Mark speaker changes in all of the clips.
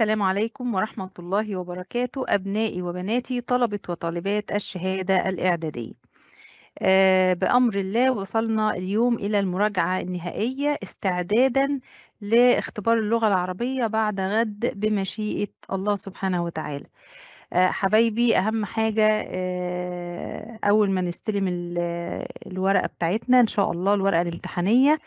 Speaker 1: السلام عليكم ورحمة الله وبركاته أبنائي وبناتي طلبة وطالبات الشهادة الإعدادية آه، بأمر الله وصلنا اليوم إلى المراجعة النهائية استعدادا لاختبار اللغة العربية بعد غد بمشيئة الله سبحانه وتعالى آه، حبايبي أهم حاجة آه، أول ما نستلم الورقة بتاعتنا إن شاء الله الورقة الامتحانية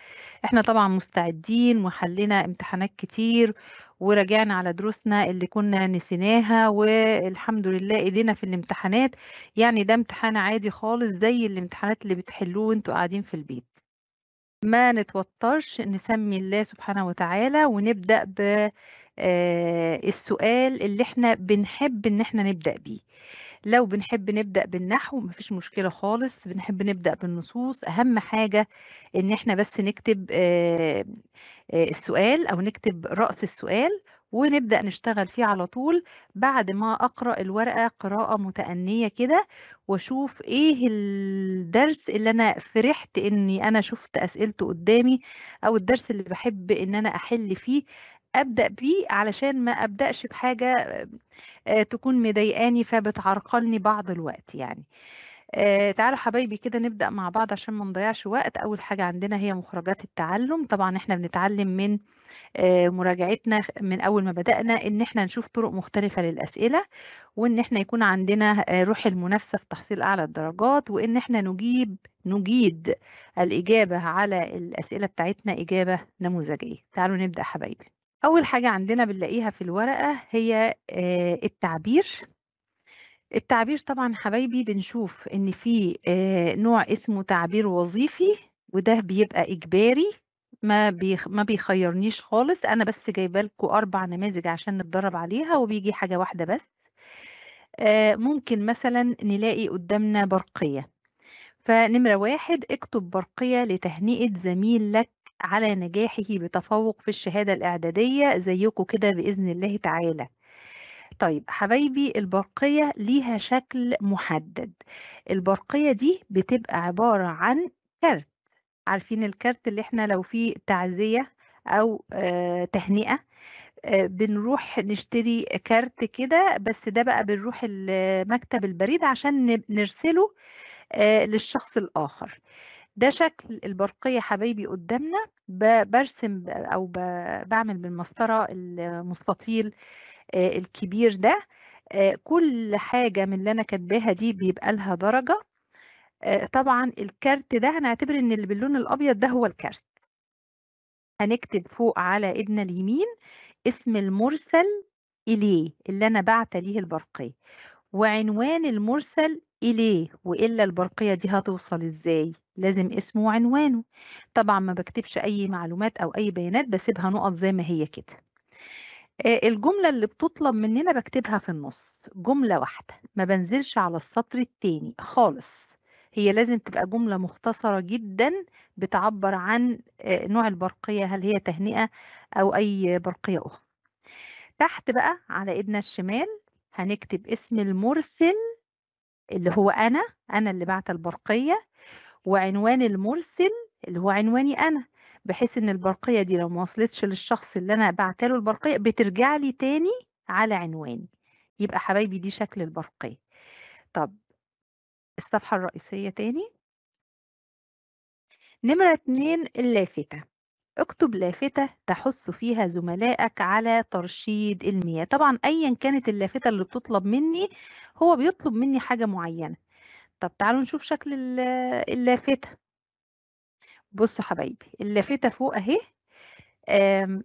Speaker 1: إحنا طبعا مستعدين وحلنا امتحانات كتير وراجعنا على دروسنا اللي كنا نسيناها والحمد لله ايدينا في الامتحانات يعني ده امتحان عادي خالص زي الامتحانات اللي بتحلوه وانتوا قاعدين في البيت ما نتوترش نسمي الله سبحانه وتعالى ونبدأ بالسؤال آه، السؤال اللي احنا بنحب ان احنا نبدأ بيه لو بنحب نبدأ بالنحو ما فيش مشكلة خالص، بنحب نبدأ بالنصوص، أهم حاجة إن إحنا بس نكتب آه، آه، السؤال أو نكتب رأس السؤال، ونبدأ نشتغل فيه على طول بعد ما أقرأ الورقة قراءة متأنية كده، وأشوف إيه الدرس اللي أنا فرحت إني أنا شُفت أسئلته قدّامي، أو الدرس اللي بحب إن أنا أحل فيه ابدا بيه علشان ما ابداش بحاجه آه، تكون مضايقاني فبتعرقلني بعض الوقت يعني آه، تعالوا حبايبي كده نبدأ مع بعض عشان ما نضيعش وقت أول حاجة عندنا هي مخرجات التعلم طبعا احنا بنتعلم من آه، مراجعتنا من أول ما بدأنا إن احنا نشوف طرق مختلفة للأسئلة وإن احنا يكون عندنا روح المنافسة في تحصيل أعلى الدرجات وإن احنا نجيب نجيد الإجابة على الأسئلة بتاعتنا إجابة نموذجية تعالوا نبدأ حبايبي أول حاجة عندنا بنلاقيها في الورقة هي التعبير. التعبير طبعًا حبايبي بنشوف إن في نوع اسمه تعبير وظيفي، وده بيبقى إجباري ما بيخ ما بيخيّرنيش خالص، أنا بس جايبة لكم أربع نماذج عشان نتدرّب عليها وبيجي حاجة واحدة بس. ممكن مثلًا نلاقي قدّامنا برقية، فنمرة واحد اكتب برقية لتهنئة زميل لك على نجاحه بتفوق في الشهادة الإعدادية زيكم كده بإذن الله تعالى طيب حبايبي البرقية ليها شكل محدد البرقية دي بتبقى عبارة عن كارت عارفين الكارت اللي احنا لو فيه تعزية أو آه، تهنئة آه، بنروح نشتري كارت كده بس ده بقى بنروح مكتب البريد عشان نرسله آه، للشخص الآخر ده شكل البرقية حبايبي قدامنا برسم أو بعمل بالمسطرة المستطيل الكبير ده كل حاجة من اللي أنا كاتباها دي بيبقى لها درجة طبعا الكارت ده هنعتبر إن اللي باللون الأبيض ده هو الكارت هنكتب فوق على إيدنا اليمين اسم المرسل إليه اللي أنا بعت ليه البرقية وعنوان المرسل إليه وإلا البرقية دي هتوصل إزاي لازم اسمه وعنوانه طبعا ما بكتبش أي معلومات أو أي بيانات بسيبها نقط زي ما هي كده آه، الجملة اللي بتطلب مننا بكتبها في النص جملة واحدة ما بنزلش على السطر التاني خالص هي لازم تبقى جملة مختصرة جدا بتعبر عن آه، نوع البرقية هل هي تهنئة أو أي برقية أخرى تحت بقى على إيدنا الشمال هنكتب اسم المرسل اللي هو أنا أنا اللي بعت البرقية وعنوان المرسل اللي هو عنواني أنا بحيث إن البرقية دي لو ما وصلتش للشخص اللي أنا بعتله البرقية بترجع لي تاني على عنواني يبقى حبايبي دي شكل البرقية طب الصفحة الرئيسية تاني نمرة اتنين اللافتة اكتب لافتة تحث فيها زملائك على ترشيد المياه طبعا ايا كانت اللافتة اللي بتطلب مني هو بيطلب مني حاجة معينة طب تعالوا نشوف شكل اللافتة بصوا حبايبي اللافتة فوق اهي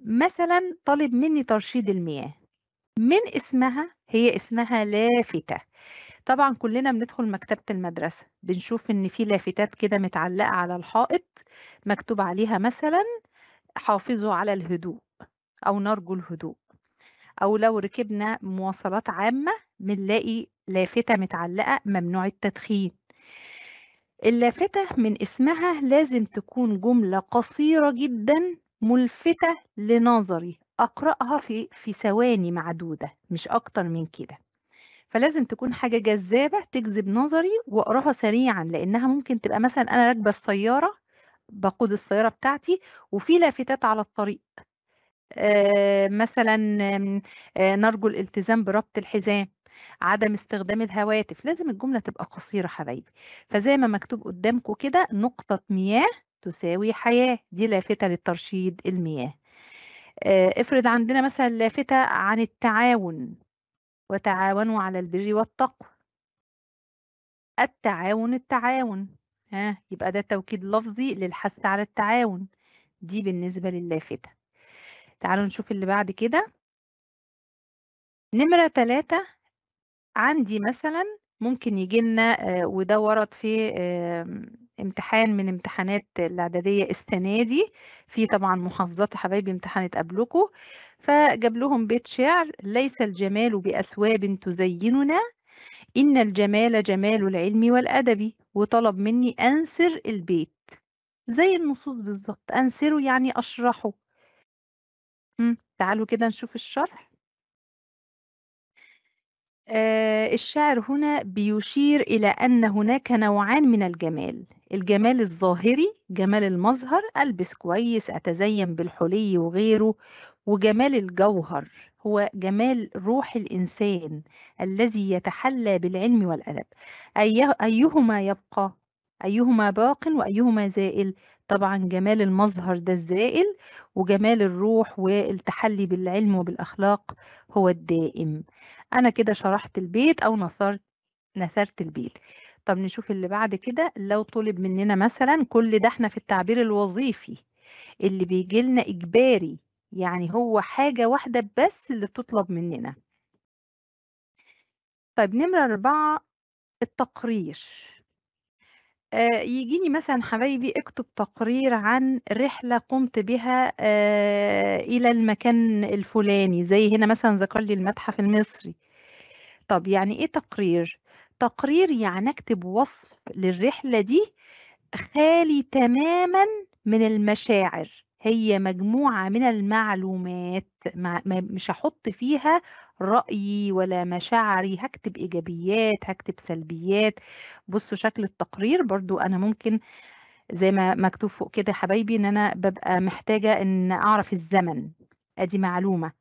Speaker 1: مثلا طالب مني ترشيد المياه من اسمها هي اسمها لافتة طبعا كلنا بندخل مكتبة المدرسة بنشوف ان في لافتات كده متعلقة على الحائط مكتوب عليها مثلا حافظوا على الهدوء او نرجو الهدوء او لو ركبنا مواصلات عامة بنلاقي لافتة متعلقة ممنوع التدخين اللافتة من اسمها لازم تكون جملة قصيرة جدا ملفتة لنظري أقرأها في في ثواني معدودة مش أكتر من كده فلازم تكون حاجة جذابة تجذب نظري وأقراها سريعا لأنها ممكن تبقى مثلا أنا راكبة السيارة بقود السيارة بتاعتي وفي لافتات على الطريق آه مثلا آه نرجو الالتزام بربط الحزام عدم استخدام الهواتف لازم الجملة تبقى قصيرة حبايبي فزي ما مكتوب قدامكم كده نقطة مياه تساوي حياة دي لافتة للترشيد المياه آه، افرض عندنا مثلا لافتة عن التعاون وتعاونوا على البر والتقوى التعاون التعاون ها يبقى ده توكيد لفظي للحث على التعاون دي بالنسبة للافتة تعالوا نشوف اللي بعد كده نمرة ثلاثة عندي مثلًا ممكن يجي لنا آه، وده ورد في امتحان من امتحانات الإعدادية السنة دي، في طبعًا محافظات حبايبي امتحنت قبلكم، فجاب لهم بيت شعر: "ليس الجمال بأثواب تزيننا، إن الجمال جمال العلم والأدب، وطلب مني أنثر البيت." زي النصوص بالظبط أنثره يعني أشرحه. امم، تعالوا كده نشوف الشرح. آه، الشعر هنا بيشير إلى أن هناك نوعان من الجمال، الجمال الظاهري، جمال المظهر، ألبس كويس، أتزين بالحلي وغيره، وجمال الجوهر، هو جمال روح الإنسان الذي يتحلى بالعلم والأدب، أيه-، أيهما يبقى؟ أيهما باق وأيهما زائل طبعا جمال المظهر ده الزائل وجمال الروح والتحلي بالعلم وبالأخلاق هو الدائم أنا كده شرحت البيت أو نثرت نثرت البيت طب نشوف اللي بعد كده لو طلب مننا مثلا كل ده احنا في التعبير الوظيفي اللي بيجي لنا إجباري يعني هو حاجة واحدة بس اللي بتطلب مننا طيب نمرة أربعة التقرير آه، يجيني مثلًا حبايبي اكتب تقرير عن رحلة قُمت بها آه، إلى المكان الفُلاني، زي هنا مثلًا ذكر لي المتحف المصري. طب يعني إيه تقرير؟ تقرير يعني أكتب وصف للرحلة دي خالي تمامًا من المشاعر، هي مجموعة من المعلومات، مش هحط فيها رأيي ولا مشاعري هكتب إيجابيات هكتب سلبيات بصوا شكل التقرير برضو أنا ممكن زي ما مكتوب فوق كده يا حبايبي إن أنا ببقى محتاجة إن أعرف الزمن أدي معلومة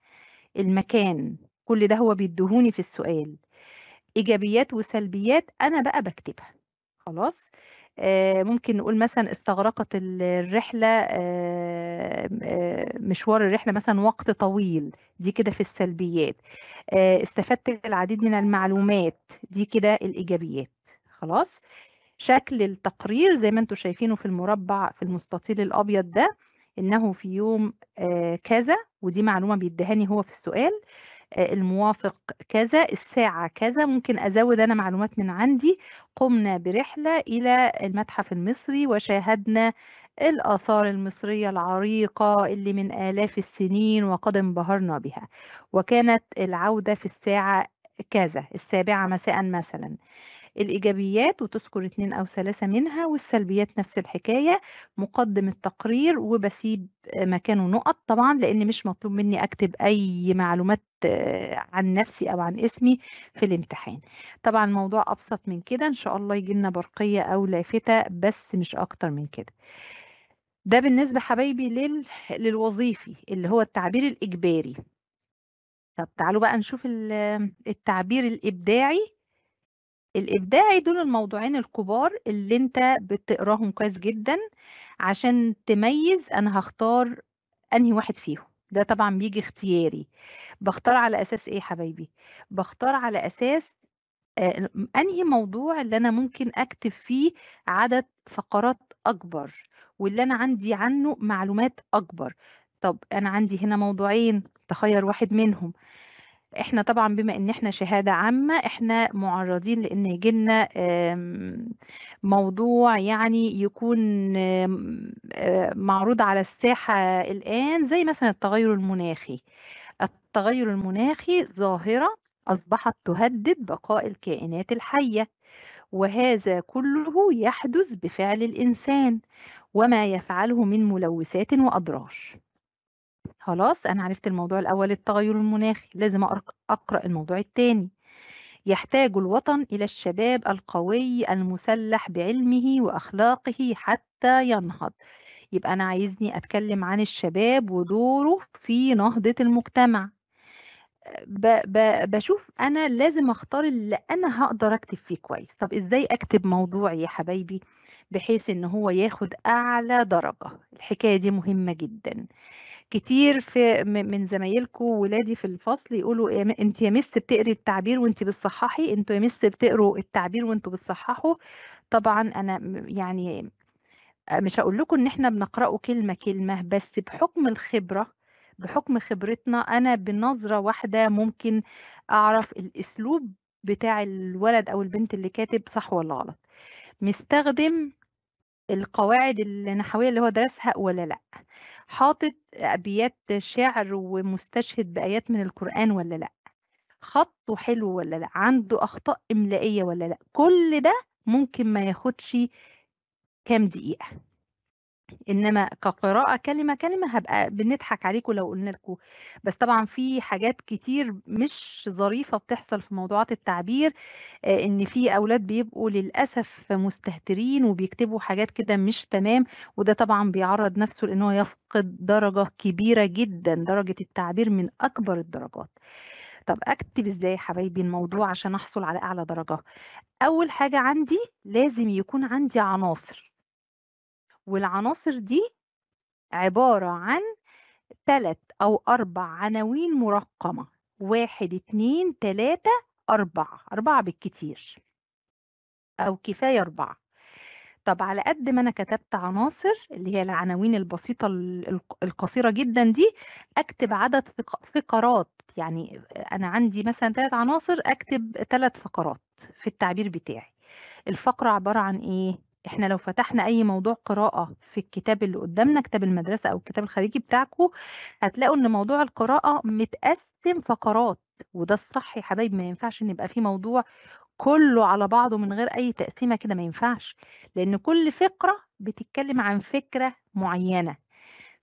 Speaker 1: المكان كل ده هو بيدهوني في السؤال إيجابيات وسلبيات أنا بقى بكتبها خلاص آه ممكن نقول مثلا استغرقت الرحلة آه مشوار الرحلة مثلا وقت طويل دي كده في السلبيات استفدت العديد من المعلومات دي كده الإيجابيات خلاص شكل التقرير زي ما انتم شايفينه في المربع في المستطيل الأبيض ده إنه في يوم كذا ودي معلومة بيدهاني هو في السؤال الموافق كذا الساعة كذا ممكن أزود أنا معلومات من عندي قمنا برحلة إلى المتحف المصري وشاهدنا الآثار المصرية العريقة اللي من آلاف السنين وقد انبهرنا بها وكانت العودة في الساعة كذا السابعة مساء مثلا الإيجابيات وتذكر اتنين أو ثلاثة منها والسلبيات نفس الحكاية مقدم التقرير وبسيب مكانه نقط طبعا لأن مش مطلوب مني أكتب أي معلومات آه، عن نفسي أو عن اسمي في الامتحان طبعا الموضوع أبسط من كده إن شاء الله يجي لنا برقية أو لافتة بس مش أكتر من كده ده بالنسبة حبايبي لل للوظيفي، اللي هو التعبير الإجباري. طب تعالوا بقى نشوف التعبير الإبداعي. الإبداعي دول الموضوعين الكبار اللي أنت بتقراهم كويس جدًا، عشان تميّز أنا هختار أنهي واحد فيهم، ده طبعًا بيجي اختياري. بختار على أساس إيه يا حبايبي؟ بختار على أساس آه، أنهي موضوع اللي أنا ممكن أكتب فيه عدد فقرات أكبر. واللي أنا عندي عنه معلومات أكبر طب أنا عندي هنا موضوعين تخير واحد منهم احنا طبعا بما ان احنا شهادة عامة احنا معرضين لان يجيلنا موضوع يعني يكون آه، معروض على الساحة الان زي مثلا التغير المناخي التغير المناخي ظاهرة اصبحت تهدد بقاء الكائنات الحية وهذا كله يحدث بفعل الإنسان وما يفعله من ملوثات وأضرار خلاص أنا عرفت الموضوع الأول التغير المناخي لازم أقرأ الموضوع الثاني يحتاج الوطن إلى الشباب القوي المسلح بعلمه وأخلاقه حتى ينهض يبقى أنا عايزني أتكلم عن الشباب ودوره في نهضة المجتمع ب ب بشوف انا لازم اختار اللي انا هقدر اكتب فيه كويس طب ازاي اكتب موضوعي يا حبايبي بحيث ان هو ياخد اعلى درجة الحكاية دي مهمة جدا كتير في من زمايلكم ولادي في الفصل يقولوا انت يا مس بتقري التعبير وانت بتصححي انتوا يا مس بتقروا التعبير وانتوا بتصححوا طبعا انا يعني مش هقول لكم ان احنا بنقراه كلمه كلمه بس بحكم الخبره بحكم خبرتنا أنا بنظرة واحدة ممكن أعرف الأسلوب بتاع الولد أو البنت اللي كاتب صح ولا غلط مستخدم القواعد النحوية اللي هو درسها ولا لأ حاطط أبيات شعر ومستشهد بآيات من القرآن ولا لأ خطه حلو ولا لأ عنده أخطاء إملائية ولا لأ كل ده ممكن ما ياخدش كام دقيقة إنما كقراءة كلمة كلمة هبقى بنضحك عليكم لو قُلنا لكم، بس طبعًا في حاجات كتير مش ظريفة بتحصل في موضوعات التعبير، آه، إن في أولاد بيبقوا للأسف مستهترين وبيكتبوا حاجات كده مش تمام، وده طبعًا بيعرّض نَفْسه لإن هو يفقد درجة كبيرة جدًا، درجة التعبير من أكبر الدرجات. طَب أكتب إزاي يا حبايبي الموضوع عشان أحصل على أعلى درجة؟ أول حاجة عندي لازم يكون عندي عناصر. والعناصر دي عبارة عن ثلاث أو أربع عناوين مرقمة واحد اتنين تلاتة أربعة أربعة بالكتير أو كفاية أربعة طب على قد ما أنا كتبت عناصر اللي هي العناوين البسيطة القصيرة جدا دي أكتب عدد فقرات يعني أنا عندي مثلا ثلاث عناصر أكتب ثلاث فقرات في التعبير بتاعي الفقرة عبارة عن إيه؟ إحنا لو فتحنا أي موضوع قراءة في الكتاب اللي قدامنا كتاب المدرسة أو الكتاب الخارجي بتاعكو هتلاقوا إن موضوع القراءة متقسم فقرات وده الصح يا حبايب ما ينفعش إن يبقى في موضوع كله على بعضه من غير أي تقسيمة كده ما ينفعش لأن كل فقرة بتتكلم عن فكرة معينة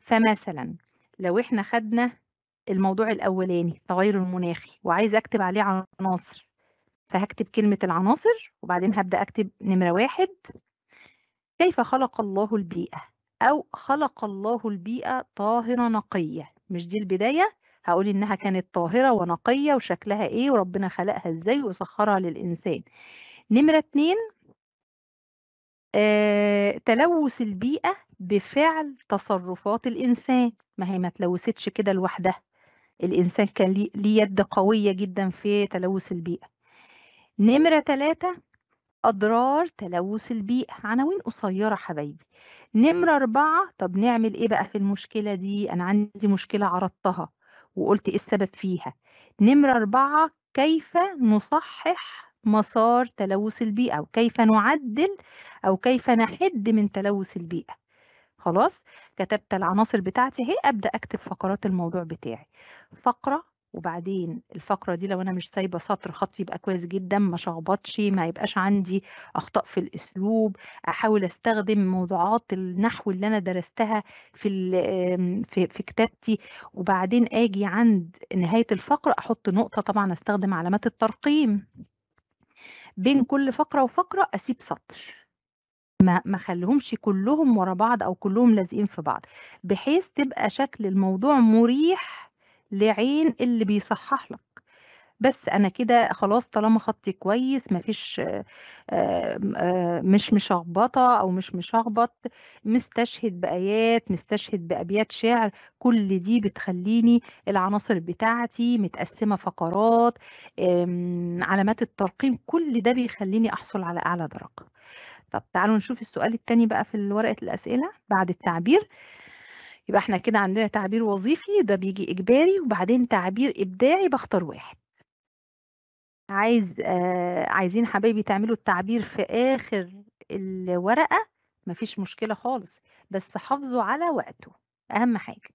Speaker 1: فمثلا لو إحنا خدنا الموضوع الأولاني التغير المناخي وعايز أكتب عليه عناصر فهكتب كلمة العناصر وبعدين هبدأ أكتب نمرة واحد كيف خلق الله البيئة أو خلق الله البيئة طاهرة نقية مش دي البداية هقول إنها كانت طاهرة ونقية وشكلها إيه وربنا خلقها إزاي وسخرها للإنسان نمرة اتنين آه، تلوث البيئة بفعل تصرفات الإنسان ما هي ما تلوثتش كده لوحدها الإنسان كان ليه يد قوية جدا في تلوث البيئة نمرة ثلاثة أضرار تلوث البيئة عناوين قصيرة حبايبي نمرة إمم. أربعة طب نعمل إيه بقى في المشكلة دي أنا عندي مشكلة عرضتها وقلت إيه السبب فيها نمرة أربعة كيف نصحح مسار تلوث البيئة أو كيف نعدل أو كيف نحد من تلوث البيئة خلاص كتبت العناصر بتاعتي اهي أبدأ أكتب فقرات الموضوع بتاعي فقرة وبعدين الفقرة دي لو أنا مش سايبة سطر خط يبقى كويس جدا ما شخبطش ما يبقاش عندي أخطاء في الأسلوب أحاول أستخدم موضوعات النحو اللي أنا درستها في في, في كتابتي وبعدين آجي عند نهاية الفقرة أحط نقطة طبعا أستخدم علامات الترقيم بين كل فقرة وفقرة أسيب سطر ما ما خليهمش كلهم ورا بعض أو كلهم لازقين في بعض بحيث تبقى شكل الموضوع مريح لعين اللي بيصحح لك بس أنا كده خلاص طالما خطي كويس ما فيش آه، آه، مش مشخبطة أو مش مشخبط مستشهد بآيات، مستشهد بأبيات شعر، كل دي بتخلّيني العناصر بتاعتي متقسّمة فقرات، علامات الترقيم، كل ده بيخلّيني أحصل على أعلى درجة. طب تعالوا نشوف السؤال التاني بقى في ورقة الأسئلة بعد التعبير. يبقى احنا كده عندنا تعبير وظيفي ده بيجي إجباري وبعدين تعبير إبداعي بختار واحد عايز آه عايزين حبايبي تعملوا التعبير في آخر الورقة مفيش مشكلة خالص بس حافظوا على وقته أهم حاجة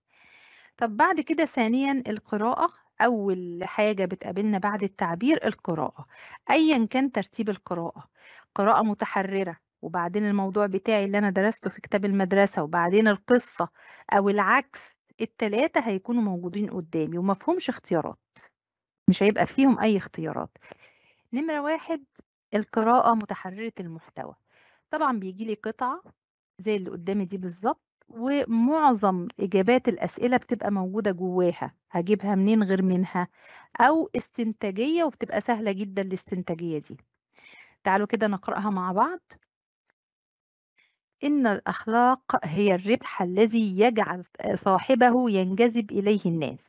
Speaker 1: طب بعد كده ثانيا القراءة أول حاجة بتقابلنا بعد التعبير القراءة أيا كان ترتيب القراءة قراءة متحررة وبعدين الموضوع بتاعي اللي أنا درسته في كتاب المدرسة وبعدين القصة أو العكس التلاتة هيكونوا موجودين قدامي ومفهومش اختيارات مش هيبقى فيهم أي اختيارات نمرة واحد القراءة متحررة المحتوى طبعا بيجي لي قطعة زي اللي قدامي دي بالظبط ومعظم إجابات الأسئلة بتبقى موجودة جواها هجيبها منين غير منها أو استنتاجية وبتبقى سهلة جدا الاستنتاجية دي تعالوا كده نقرأها مع بعض إن الأخلاق هي الربح الذي يجعل صاحبه ينجذب إليه الناس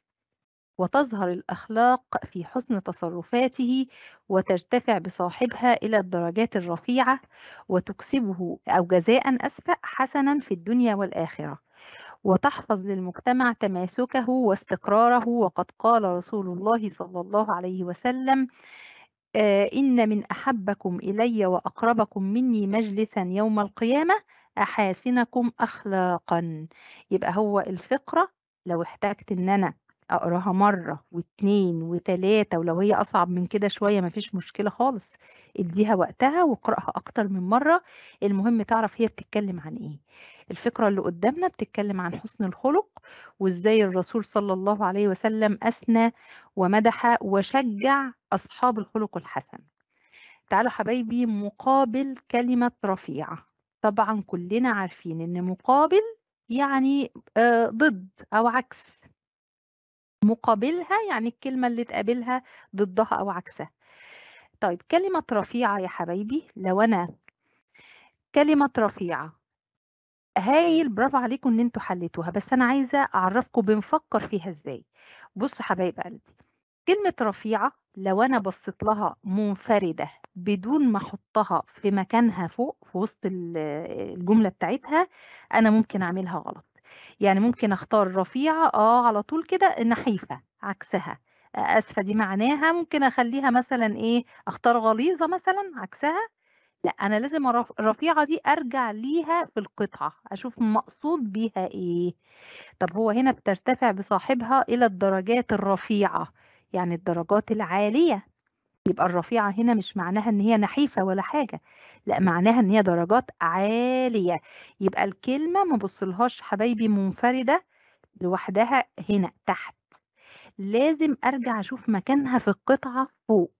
Speaker 1: وتظهر الأخلاق في حسن تصرفاته وترتفع بصاحبها إلى الدرجات الرفيعة وتكسبه أو جزاء أسبق حسنا في الدنيا والآخرة وتحفظ للمجتمع تماسكه واستقراره وقد قال رسول الله صلى الله عليه وسلم آه إن من أحبكم إلي وأقربكم مني مجلسا يوم القيامة أحاسنكم أخلاقا يبقى هو الفقرة لو احتاجت إن أنا أقراها واثنين وثلاثه ولو هي أصعب من كده شوية ما فيش مشكلة خالص، ادّيها وقتها واقرأها أكتر من مرّة، المهم تعرف هي بتتكلم عن إيه. الفكرة اللي قدّامنا بتتكلم عن حُسن الخُلُق وإزاي الرسول صلى الله عليه وسلم أثنى ومدح وشجّع أصحاب الخُلُق الحسن. تعالوا حبايبي مقابل كلمة رفيعه طبعًا كُلّنا عارفين إن مقابل يعني آه، ضد أو عكس. مقابلها يعني الكلمة اللي تقابلها ضدها أو عكسها طيب كلمة رفيعة يا حبايبي لو أنا كلمة رفيعة هايل برافو عليكم ان انتوا حليتوها بس انا عايزه اعرفكم بنفكر فيها ازاي بصوا حبايب قلبي كلمه رفيعه لو انا بصيت لها منفرده بدون ما احطها في مكانها فوق في وسط الجمله بتاعتها انا ممكن اعملها غلط يعني ممكن اختار رفيعة آه على طول كده نحيفة عكسها أسفة دي معناها ممكن أخليها مثلا إيه أختار غليظة مثلا عكسها لا أنا لازم الرفيعة دي أرجع ليها في القطعة أشوف مقصود بيها إيه طب هو هنا بترتفع بصاحبها إلى الدرجات الرفيعة يعني الدرجات العالية يبقى الرفيعة هنا مش معناها إن هي نحيفة ولا حاجة لا إمم. معناها ان هي درجات عالية يبقى الكلمة ما بصلهاش حبايبي منفردة لوحدها هنا تحت لازم ارجع اشوف مكانها في القطعة فوق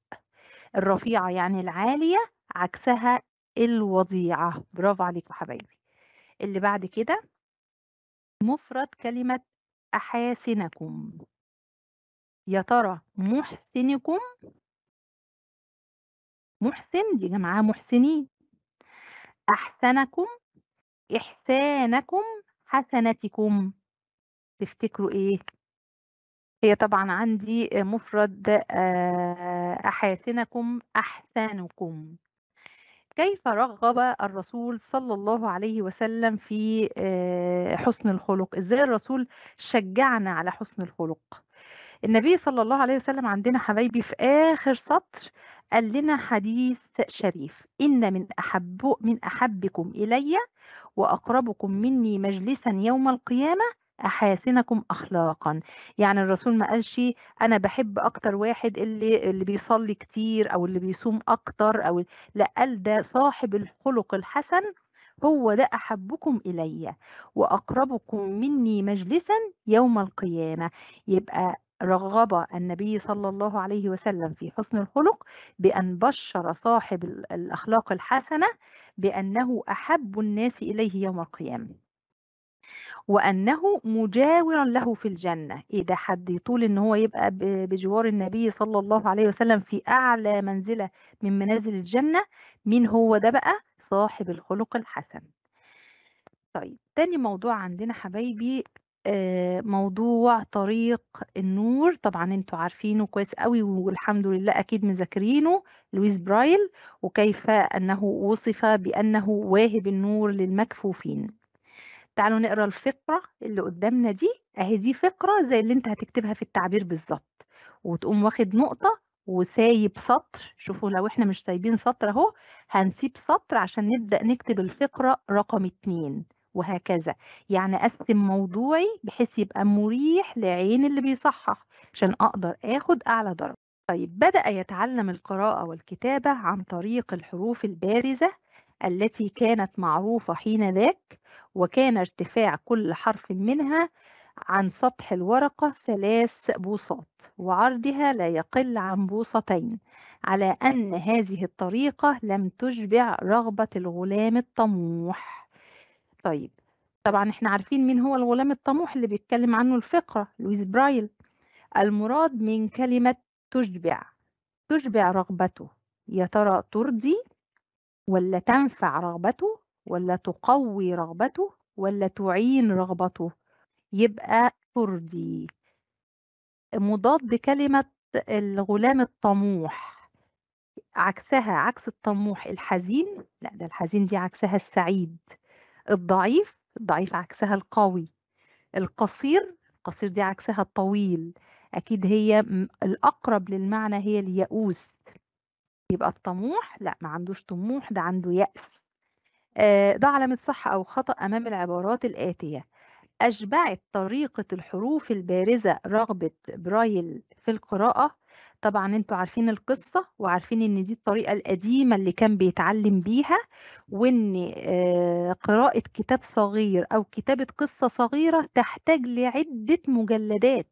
Speaker 1: الرفيعة يعني العالية عكسها الوضيعة برافو عليكم حبايبي اللي بعد كده مفرد
Speaker 2: كلمة أحاسنكم يا ترى محسنكم محسن دي جماعة محسنين
Speaker 1: أحسنكم إحسانكم حسنتكم تفتكروا إيه؟ هي طبعا عندي مفرد آه، أحاسنكم أحسنكم كيف رغب الرسول صلى الله عليه وسلم في آه، حسن الخلق ازاي الرسول شجعنا على حسن الخلق النبي صلى الله عليه وسلم عندنا حبايبي في آخر سطر قال لنا حديث شريف إن من أحب من أحبكم إلي وأقربكم مني مجلسا يوم القيامة أحاسنكم أخلاقا يعني الرسول ما قالش أنا بحب أكتر واحد اللي, اللي بيصلي كتير أو اللي بيصوم أكتر أو لا قال ده صاحب الخلق الحسن هو ده أحبكم إلي وأقربكم مني مجلسا يوم القيامة يبقى رغب النبي صلى الله عليه وسلم في حسن الخلق بأن بشر صاحب الأخلاق الحسنة بأنه أحب الناس إليه يوم القيامة وأنه مجاور له في الجنة إيه حد يطول إن هو يبقى بجوار النبي صلى الله عليه وسلم في أعلى منزلة من منازل الجنة مين هو ده بقى صاحب الخلق الحسن طيب تاني موضوع عندنا حبايبي آه، موضوع طريق النور، طبعًا أنتم عارفينه كويس قوي والحمد لله أكيد مذاكرينه لويس برايل، وكيف أنه وُصف بأنه واهب النور للمكفوفين. تعالوا نقرا الفقرة اللي قدامنا دي، أهي دي فقرة زي اللي أنت هتكتبها في التعبير بالظبط وتقوم واخد نقطة وسايب سطر، شوفوا لو إحنا مش سايبين سطر أهو، هنسيب سطر عشان نبدأ نكتب الفقرة رقم اتنين وهكذا يعني أقسم موضوعي بحيث يبقى مريح لعين اللي بيصحح عشان أقدر آخد أعلى درجة طيب بدأ يتعلم القراءة والكتابة عن طريق الحروف البارزة التي كانت معروفة حين ذاك وكان ارتفاع كل حرف منها عن سطح الورقة ثلاث بوصات وعرضها لا يقل عن بوصتين على أن هذه الطريقة لم تشبع رغبة الغلام الطموح طيب طبعا احنا عارفين مين هو الغلام الطموح اللي بيتكلم عنه الفقرة لويس برايل المراد من كلمة تشبع تشبع رغبته يا ترى ترضي ولا تنفع رغبته ولا تقوي رغبته ولا تعين رغبته يبقى ترضي مضاد كلمة الغلام الطموح عكسها عكس الطموح الحزين لا ده الحزين دي عكسها السعيد الضعيف الضعيف عكسها القوي القصير القصير دي عكسها الطويل أكيد هي الأقرب للمعنى هي اليأوس يبقى الطموح لا ما عندوش طموح ده عنده يأس آه، ده علامة صح أو خطأ أمام العبارات الآتية أشبعت طريقة الحروف البارزة رغبة برايل في القراءة طبعا انتوا عارفين القصة وعارفين ان دي الطريقة القديمة اللي كان بيتعلم بيها وان آه، قراءة كتاب صغير او كتابة قصة صغيرة تحتاج لعدة مجلدات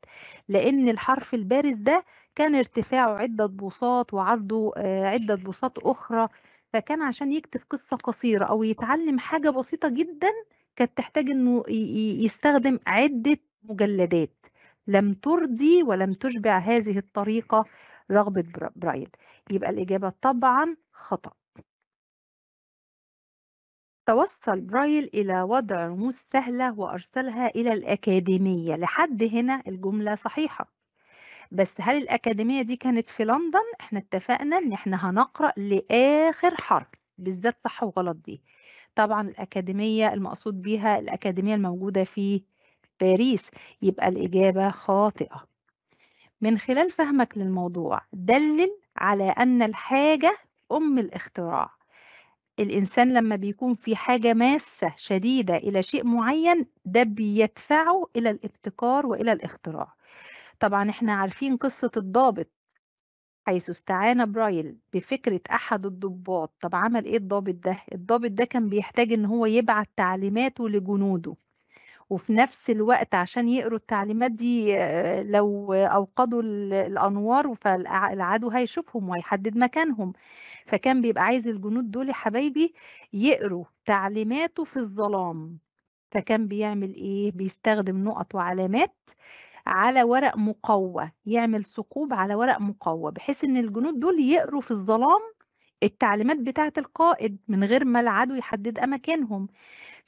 Speaker 1: لان الحرف البارز ده كان ارتفاعه عدة بوصات وعرضه آه، عدة بوصات اخرى فكان عشان يكتب قصة قصيرة او يتعلم حاجة بسيطة جدا كانت تحتاج انه يستخدم عدة مجلدات لم ترضي ولم تشبع هذه الطريقة رغبة برايل يبقى الإجابة طبعا خطأ توصل برايل إلى وضع رموز سهلة وأرسلها إلى الأكاديمية لحد هنا الجملة صحيحة بس هل الأكاديمية دي كانت في لندن؟ احنا اتفقنا إن احنا هنقرأ لآخر حرف بالذات صح وغلط دي طبعا الأكاديمية المقصود بيها الأكاديمية الموجودة في باريس يبقى الإجابة خاطئة من خلال فهمك للموضوع دلل على أن الحاجة أم الاختراع الإنسان لما بيكون في حاجة ماسة شديدة إلى شيء معين ده بيدفعه إلى الابتكار وإلى الاختراع طبعا احنا عارفين قصة الضابط حيث استعان برايل بفكرة أحد الضباط طب عمل إيه الضابط ده؟ الضابط ده كان بيحتاج إن هو يبعت تعليماته لجنوده وفي نفس الوقت عشان يقروا التعليمات دي آه، لو أوقدوا الأنوار فالعدو هيشوفهم وهيحدد مكانهم فكان بيبقى عايز الجنود دول يا حبايبي يقروا تعليماته في الظلام فكان بيعمل إيه؟ بيستخدم نقط وعلامات على ورق مقوى يعمل ثقوب على ورق مقوى بحيث إن الجنود دول يقروا في الظلام التعليمات بتاعة القائد من غير ما العدو يحدد أماكنهم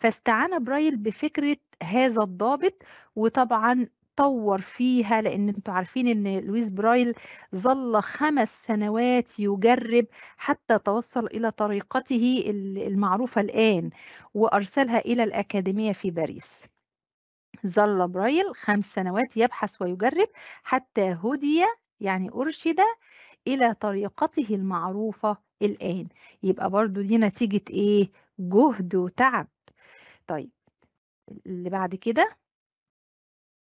Speaker 1: فاستعان برايل بفكرة هذا الضابط وطبعا طور فيها لان انتم عارفين ان لويس برايل ظل خمس سنوات يجرب حتى توصل الى طريقته المعروفه الان وارسلها الى الاكاديميه في باريس ظل برايل خمس سنوات يبحث ويجرب حتى هدي يعني أرشد إلى طريقته المعروفة الآن يبقى برضو دي نتيجة إيه؟ جهد وتعب طيب اللي بعد كده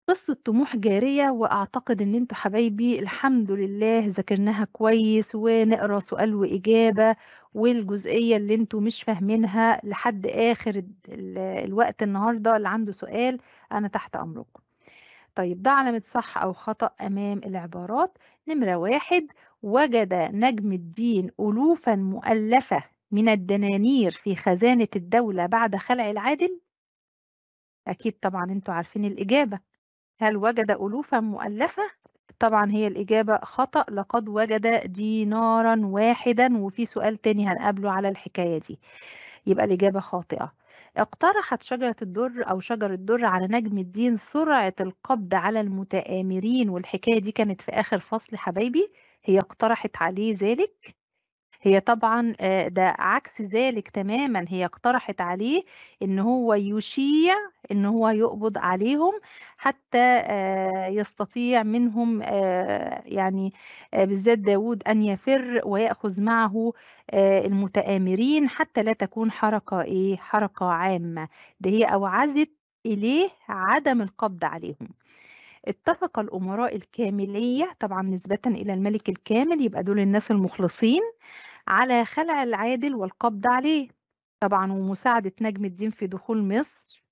Speaker 1: قصة طموح جارية وأعتقد إن أنتوا حبايبي الحمد لله ذاكرناها كويس ونقرا سؤال وإجابة والجزئية اللي أنتوا مش فاهمينها لحد آخر الوقت النهاردة اللي عنده سؤال أنا تحت أمركم. طيب ده علامة صح أو خطأ أمام العبارات نمرة واحد وجد نجم الدين ألوفا مؤلفة من الدنانير في خزانة الدولة بعد خلع العادل؟ أكيد طبعا أنتوا عارفين الإجابة هل وجد ألوفا مؤلفة؟ طبعا هي الإجابة خطأ لقد وجد دينارا واحدا وفي سؤال تاني هنقابله على الحكاية دي يبقى الإجابة خاطئة اقترحت شجرة الدر أو شجر الدر على نجم الدين سرعة القبض على المتآمرين والحكاية دي كانت في آخر فصل حبايبي هي اقترحت عليه ذلك هي طبعًا آه، ده عكس ذلك تمامًا، هي اقترحت عليه إن هو يُشِيع إن هو يقبض عليهم حتى آه، يستطيع منهم آه، يعني بالذات داوود أن يفِرّ ويأخُذ معه المتآمرين حتى لا تكون حركة إيه، حركة عامة، ده هي أوعزت إليه عدم القبض عليهم. اتفق الأمراء الكاملية طبعًا نسبةً إلى الملك الكامل يبقى دول الناس المخلصين على خلع العادل والقبض عليه طبعا ومساعدة نجم الدين في دخول مصر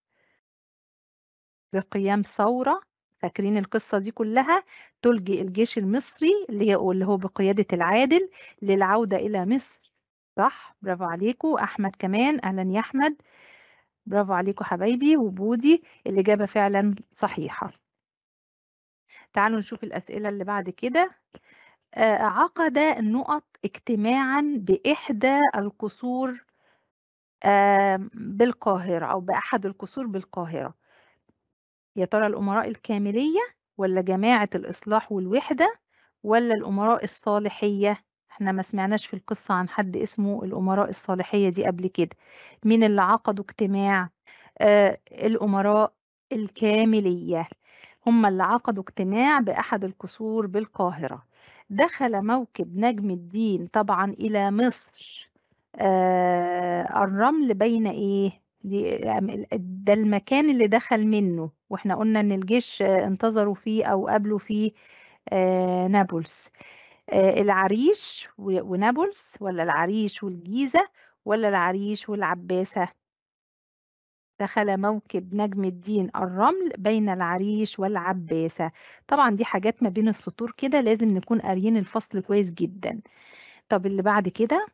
Speaker 1: بقيام ثورة فاكرين القصة دي كلها تلجئ الجيش المصري اللي هو بقيادة العادل للعودة إلى مصر صح برافو عليكم أحمد كمان أهلا يا أحمد برافو عليكم حبايبي وبودي الإجابة فعلا صحيحة تعالوا نشوف الأسئلة اللي بعد كده آه، عقد نقط اجتماعا بإحدى القصور بالقاهرة أو بأحد القصور بالقاهرة يا ترى الأمراء الكاملية ولا جماعة الإصلاح والوحدة ولا الأمراء الصالحية احنا ما سمعناش في القصة عن حد اسمه الأمراء الصالحية دي قبل كده مين اللي عقدوا اجتماع آه، الأمراء الكاملية هم اللي عقدوا اجتماع بأحد القصور بالقاهرة دخل موكب نجم الدين طبعا إلى مصر آه الرمل بين إيه يعني ده المكان اللي دخل منه واحنا قلنا ان الجيش انتظروا فيه او قابلوا فيه آه نابلس آه العريش ونابلس ولا العريش والجيزة ولا العريش والعباسة دخل موكب نجم الدين الرمل بين العريش والعباسة طبعا دي حاجات ما بين السطور كده لازم نكون قاريين الفصل كويس جدا طب اللي بعد كده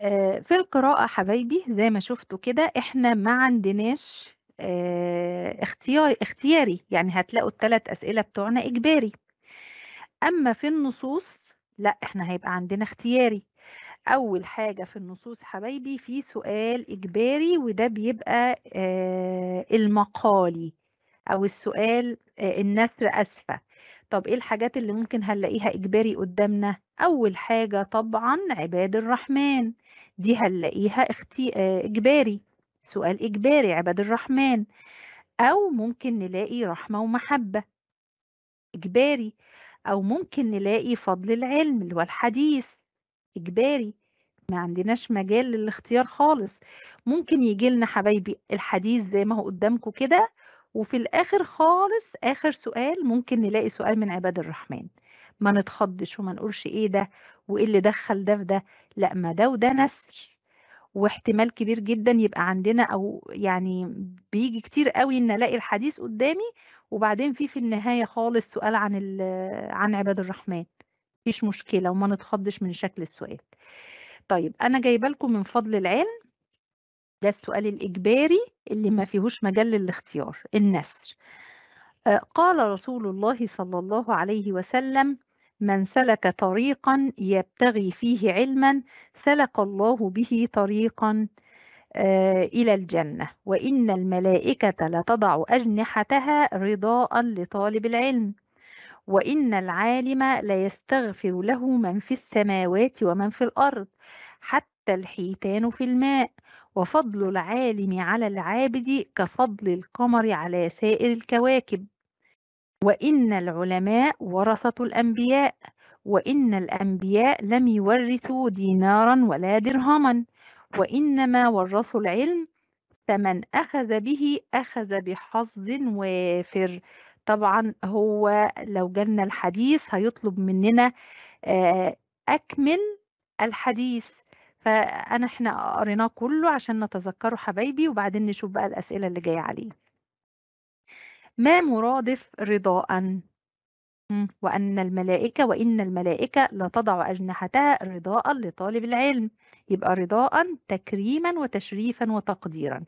Speaker 1: آه، في القراءة حبايبي زي ما شفتوا كده احنا ما عندناش آه، اختياري اختياري يعني هتلاقوا الثلاث أسئلة بتوعنا إجباري أما في النصوص لا احنا هيبقى عندنا اختياري أول حاجة في النصوص حبايبي في سؤال إجباري وده بيبقى آه، المقالي أو السؤال آه، النثر أسفة طب إيه الحاجات اللي ممكن هنلاقيها إجباري قدامنا؟ أول حاجة طبعا عباد الرحمن دي هنلاقيها اختي... آه، إجباري سؤال إجباري عباد الرحمن أو ممكن نلاقي رحمة ومحبة إجباري أو ممكن نلاقي فضل العلم اللي هو الحديث إجباري ما عندناش مجال للاختيار خالص ممكن يجي لنا حبايبي الحديث زي ما هو قدامكم كده وفي الآخر خالص آخر سؤال ممكن نلاقي سؤال من عباد الرحمن ما نتخضش وما نقولش إيه ده وإيه اللي دخل ده في ده لأ ما ده وده نسر واحتمال كبير جدا يبقى عندنا أو يعني بيجي كتير قوي إن ألاقي الحديث قدامي وبعدين في في النهاية خالص سؤال عن عن عباد الرحمن مفيش مشكلة وما نتخضش من شكل السؤال. طيب أنا جايبة لكم من فضل العلم ده السؤال الإجباري اللي ما فيهوش مجال للاختيار النسر آه، قال رسول الله صلى الله عليه وسلم من سلك طريقا يبتغي فيه علما سلك الله به طريقا آه، إلى الجنة وإن الملائكة لتضع أجنحتها رضاء لطالب العلم وإن العالم ليستغفر له من في السماوات ومن في الأرض حتى الحيتان في الماء وفضل العالم على العابد كفضل القمر على سائر الكواكب وإن العلماء ورثة الأنبياء وإن الأنبياء لم يورثوا دينارا ولا درهما وإنما ورثوا العلم فمن أخذ به أخذ بحظ وافر طبعا هو لو جالنا الحديث هيطلب مننا أكمل الحديث فأنا إحنا قريناه كله عشان نتذكره حبايبي وبعدين نشوف بقى الأسئلة اللي جاية عليه ما مرادف رضاءً وأن الملائكة وإن الملائكة لتضع أجنحتها رضاء لطالب العلم، يبقى رضاءً، تكريمًا، وتشريفًا، وتقديرًا.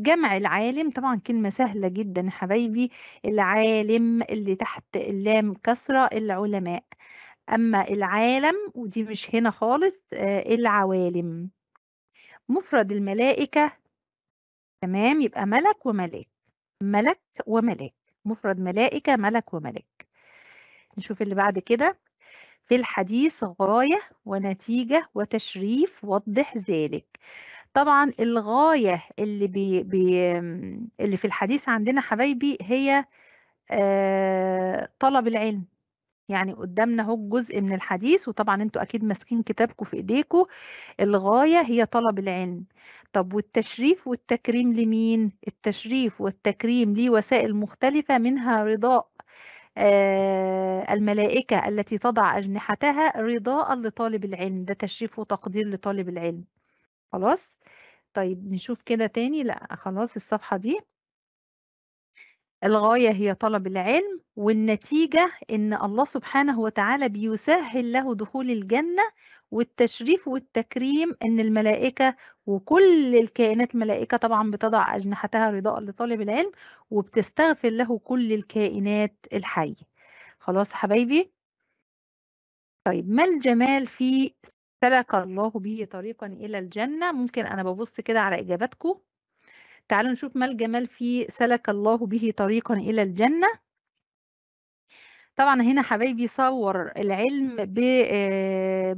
Speaker 1: جمع العالم طبعًا كلمة سهلة جدًا يا حبايبي، العالم اللي تحت اللام كسرة العلماء، أما العالم ودي مش هنا خالص آه، العوالم. مفرد الملائكة تمام، يبقى ملك وملاك، ملك وملاك، مفرد ملائكة، ملك وملاك. نشوف اللي بعد كده في الحديث غاية ونتيجة وتشريف وضح ذلك طبعا الغاية اللي, بي بي اللي في الحديث عندنا حبايبي هي آه، طلب العلم يعني قدامنا اهو جزء من الحديث وطبعا انتوا اكيد ماسكين كتابكم في ايديكم الغايه هي طلب العلم طب والتشريف والتكريم لمين التشريف والتكريم لوسائل وسائل مختلفه منها رضاء آه، الملائكة التي تضع أجنحتها رضاء لطالب العلم ده تشريف وتقدير لطالب العلم خلاص طيب نشوف كده تاني لا خلاص الصفحة دي الغاية هي طلب العلم والنتيجة إن الله سبحانه وتعالى بيسهل له دخول الجنة والتشريف والتكريم ان الملائكه وكل الكائنات الملائكه طبعا بتضع اجنحتها رضاء لطالب العلم وبتستغفر له كل الكائنات الحيه خلاص حبايبي طيب ما الجمال في سلك الله به طريقا الى الجنه ممكن انا ببص كده على اجاباتكم تعالوا نشوف ما الجمال في سلك الله به طريقا الى الجنه طبعًا هنا حبايبي صوّر العلم ب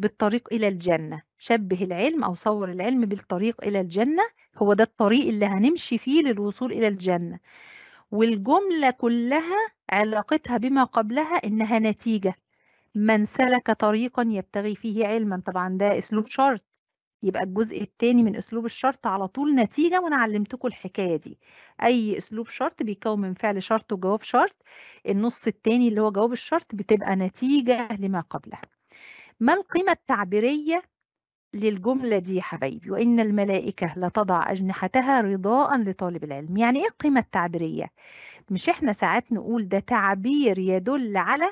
Speaker 1: بالطريق إلى الجنة، شبِّه العلم أو صوّر العلم بالطريق إلى الجنة، هو ده الطريق اللي هنمشي فيه للوصول إلى الجنة، والجملة كلّها علاقتها بما قبلها إنها نتيجة، من سلك طريقًا يبتغي فيه علمًا، طبعًا ده أسلوب شرْط. يبقى الجزء الثاني من اسلوب الشرط على طول نتيجه وانا علمتكم الحكايه دي اي اسلوب شرط بيتكون من فعل شرط وجواب شرط النص الثاني اللي هو جواب الشرط بتبقى نتيجه لما قبلها ما القيمه التعبيريه للجمله دي يا حبايبي وان الملائكه لتضع اجنحتها رضاء لطالب العلم يعني ايه القيمه التعبيريه مش احنا ساعات نقول ده تعبير يدل على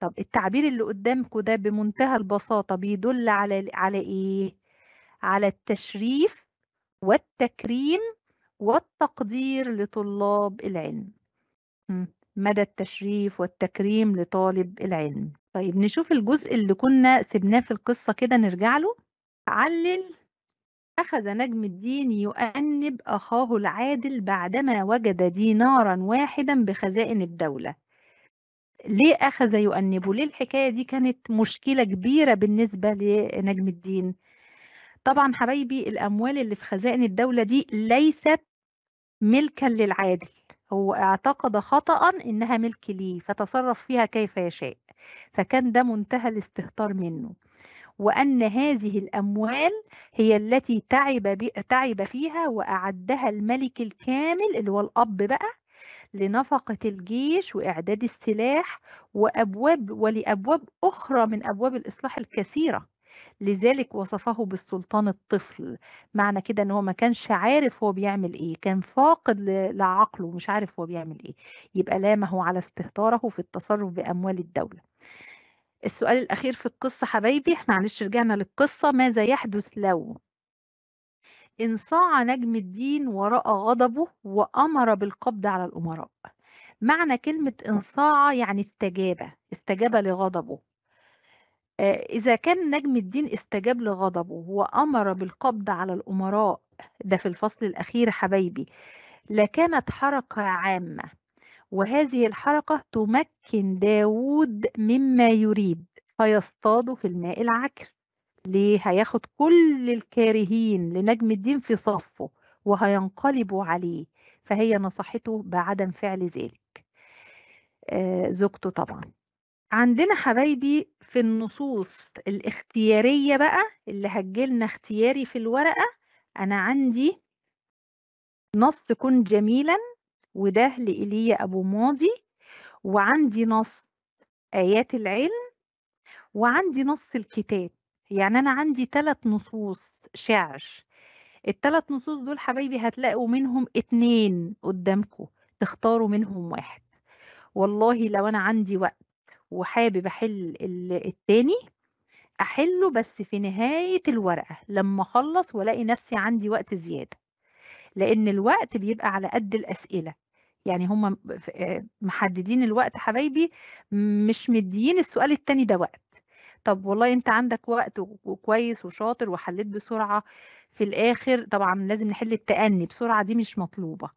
Speaker 1: طب التعبير اللي قدامكم ده بمنتهى البساطه بيدل على على ايه على التشريف والتكريم والتقدير لطلاب العلم مدى التشريف والتكريم لطالب العلم طيب نشوف الجزء اللي كنا سبناه في القصة كده نرجع له علل أخذ نجم الدين يؤنب أخاه العادل بعدما وجد دينارا واحدا بخزائن الدولة ليه أخذ يؤنبه؟ ليه الحكاية دي كانت مشكلة كبيرة بالنسبة لنجم الدين؟ طبعا حبايبي الأموال اللي في خزائن الدولة دي ليست ملكا للعادل هو اعتقد خطأ إنها ملك ليه فتصرف فيها كيف يشاء فكان ده منتهى الاستهتار منه وأن هذه الأموال هي التي تعب, تعب فيها وأعدها الملك الكامل اللي هو الأب بقى لنفقة الجيش وإعداد السلاح وأبواب ولأبواب أخرى من أبواب الإصلاح الكثيرة لذلك وصفه بالسلطان الطفل معنى كده ان هو ما كانش عارف هو بيعمل ايه كان فاقد لعقله مش عارف هو بيعمل ايه يبقى لامه على استهتاره في التصرف باموال الدوله السؤال الاخير في القصه حبايبي معلش رجعنا للقصه ماذا يحدث لو انصاع نجم الدين وراء غضبه وامر بالقبض على الامراء معنى كلمة انصاع يعني استجابة استجابة لغضبه آه، إذا كان نجم الدين استجاب لغضبه وأمر بالقبض على الأمراء ده في الفصل الأخير حبايبي لكانت حركة عامة وهذه الحركة تمكن داود مما يريد فيصطاد في الماء العكر ليه هياخد كل الكارهين لنجم الدين في صفه وهينقلبوا عليه فهي نصحته بعدم فعل ذلك آه زوجته طبعا عندنا حبايبي في النصوص الاختيارية بقى اللي هتجيلنا اختياري في الورقة أنا عندي نص كن جميلا وده لإيليا أبو ماضي وعندي نص آيات العلم وعندي نص الكتاب يعني أنا عندي ثلاث نصوص شعر الثلاث نصوص دول حبايبي هتلاقوا منهم اتنين قدامكم تختاروا منهم واحد والله لو أنا عندي وقت وحابب أحل الثاني أحله بس في نهاية الورقة لمّا أخلّص وألاقي نفسي عندي وقت زيادة، لإن الوقت بيبقى على قد الأسئلة، يعني هُم محددين الوقت حبايبي مش مدّيين السؤال الثاني ده وقت، طب والله أنت عندك وقت وكويس وشاطر وحليت بسرعة، في الآخر طبعًا لازم نحل التأني بسرعة دي مش مطلوبة،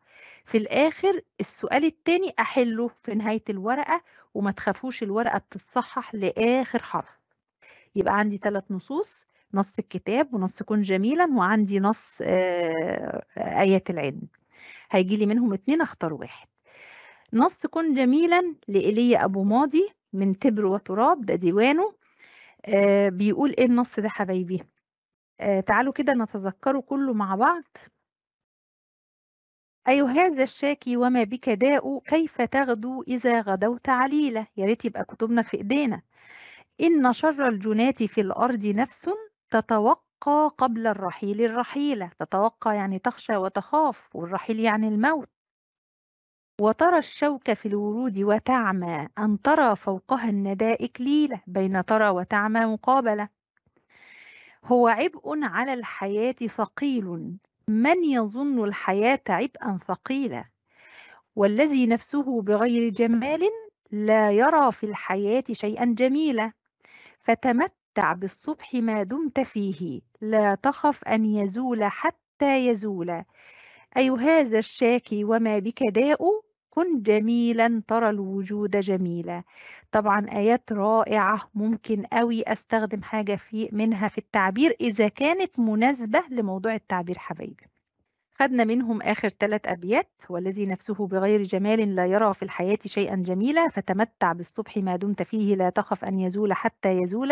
Speaker 1: في الآخر السؤال الثاني أحله في نهاية الورقة وما تخافوش الورقة بتتصحح لآخر حرف يبقى عندي ثلاث نصوص نص الكتاب ونص كن جميلا وعندي نص آه، آيات العلم هيجي لي منهم اتنين اختار واحد نص كن جميلا لإيليا أبو ماضي من تبر وتراب ده ديوانه آه بيقول ايه النص ده حبايبي آه تعالوا كده نتذكره كله مع بعض أيوه هذا الشاكي وما بك داء كيف تغدو إذا غدوت عليلة يا ريت يبقى كتبنا في إيدينا إن شر الجنات في الأرض نفس تتوقى قبل الرحيل الرحيلة تتوقى يعني تخشى وتخاف والرحيل يعني الموت وترى الشوك في الورود وتعمى أن ترى فوقها النداء كليلة بين ترى وتعمى مقابلة هو عبء على الحياة ثقيل من يظن الحياة عبئا ثقيلا والذي نفسه بغير جمال لا يرى في الحياة شيئا جميلا فتمتع بالصبح ما دمت فيه لا تخف أن يزول حتى يزول أي هذا الشاكي وما بك داء كن جميلا ترى الوجود جميلا طبعا آيات رائعة ممكن قوي أستخدم حاجة في منها في التعبير إذا كانت مناسبة لموضوع التعبير حبايبي خدنا منهم آخر ثلاث أبيات والذي نفسه بغير جمال لا يرى في الحياة شيئا جميلا فتمتع بالصبح ما دمت فيه لا تخف أن يزول حتى يزول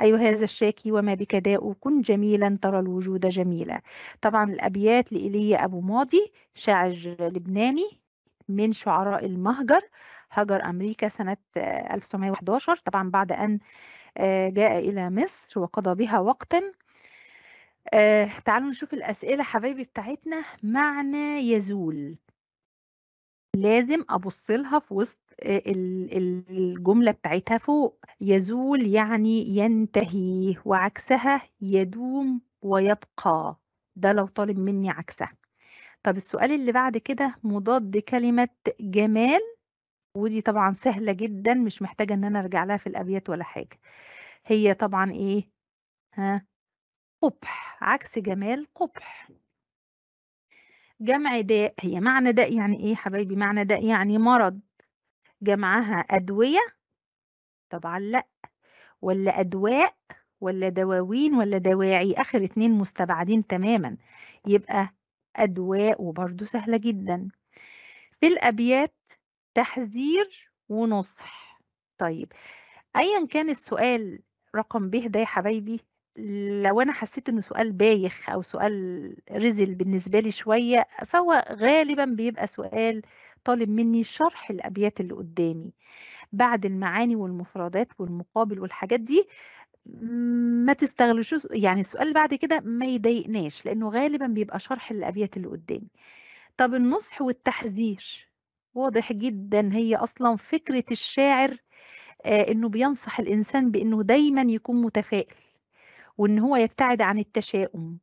Speaker 1: أيها هذا الشاكي وما بك داء كن جميلا ترى الوجود جميلا طبعا الأبيات لإيليا أبو ماضي شاعر لبناني من شعراء المهجر هجر أمريكا سنة 1911 آه، طبعا بعد أن آه، جاء إلى مصر وقضى بها وقتا آه، تعالوا نشوف الأسئلة حبايبي بتاعتنا معنى يزول لازم ابص لها في وسط الجمله بتاعتها فوق يزول يعني ينتهي وعكسها يدوم ويبقى ده لو طالب مني عكسها طب السؤال اللي بعد كده مضاد كلمة جمال، ودي طبعًا سهلة جدًا مش محتاجة إن أنا أرجع لها في الأبيات ولا حاجة. هي طبعًا إيه، ها، قُبح، عكس جمال قُبح. جمع داء، هي معنى داء يعني إيه يا حبايبي؟ معنى داء يعني مرض، جمعها أدوية؟ طبعًا لأ، ولا أدواء ولا دواوين ولا دواعي؟ آخر اتنين مستبعدين تمامًا، يبقى أدواء وبرضو سهلة جدا في الأبيات تحذير ونصح طيب أيا كان السؤال رقم به ده يا حبايبي لو أنا حسيت إنه سؤال بايخ أو سؤال رزل بالنسبة لي شوية فهو غالبا بيبقى سؤال طالب مني شرح الأبيات اللي قدامي بعد المعاني والمفردات والمقابل والحاجات دي ما تستغلوش يعني السؤال بعد كده ما يضايقناش لأنه غالبا بيبقى شرح الأبيات اللي قدامي طب النصح والتحذير واضح جدا هي أصلا فكرة الشاعر آه إنه بينصح الإنسان بإنه دايما يكون متفائل وإن هو يبتعد عن التشاؤم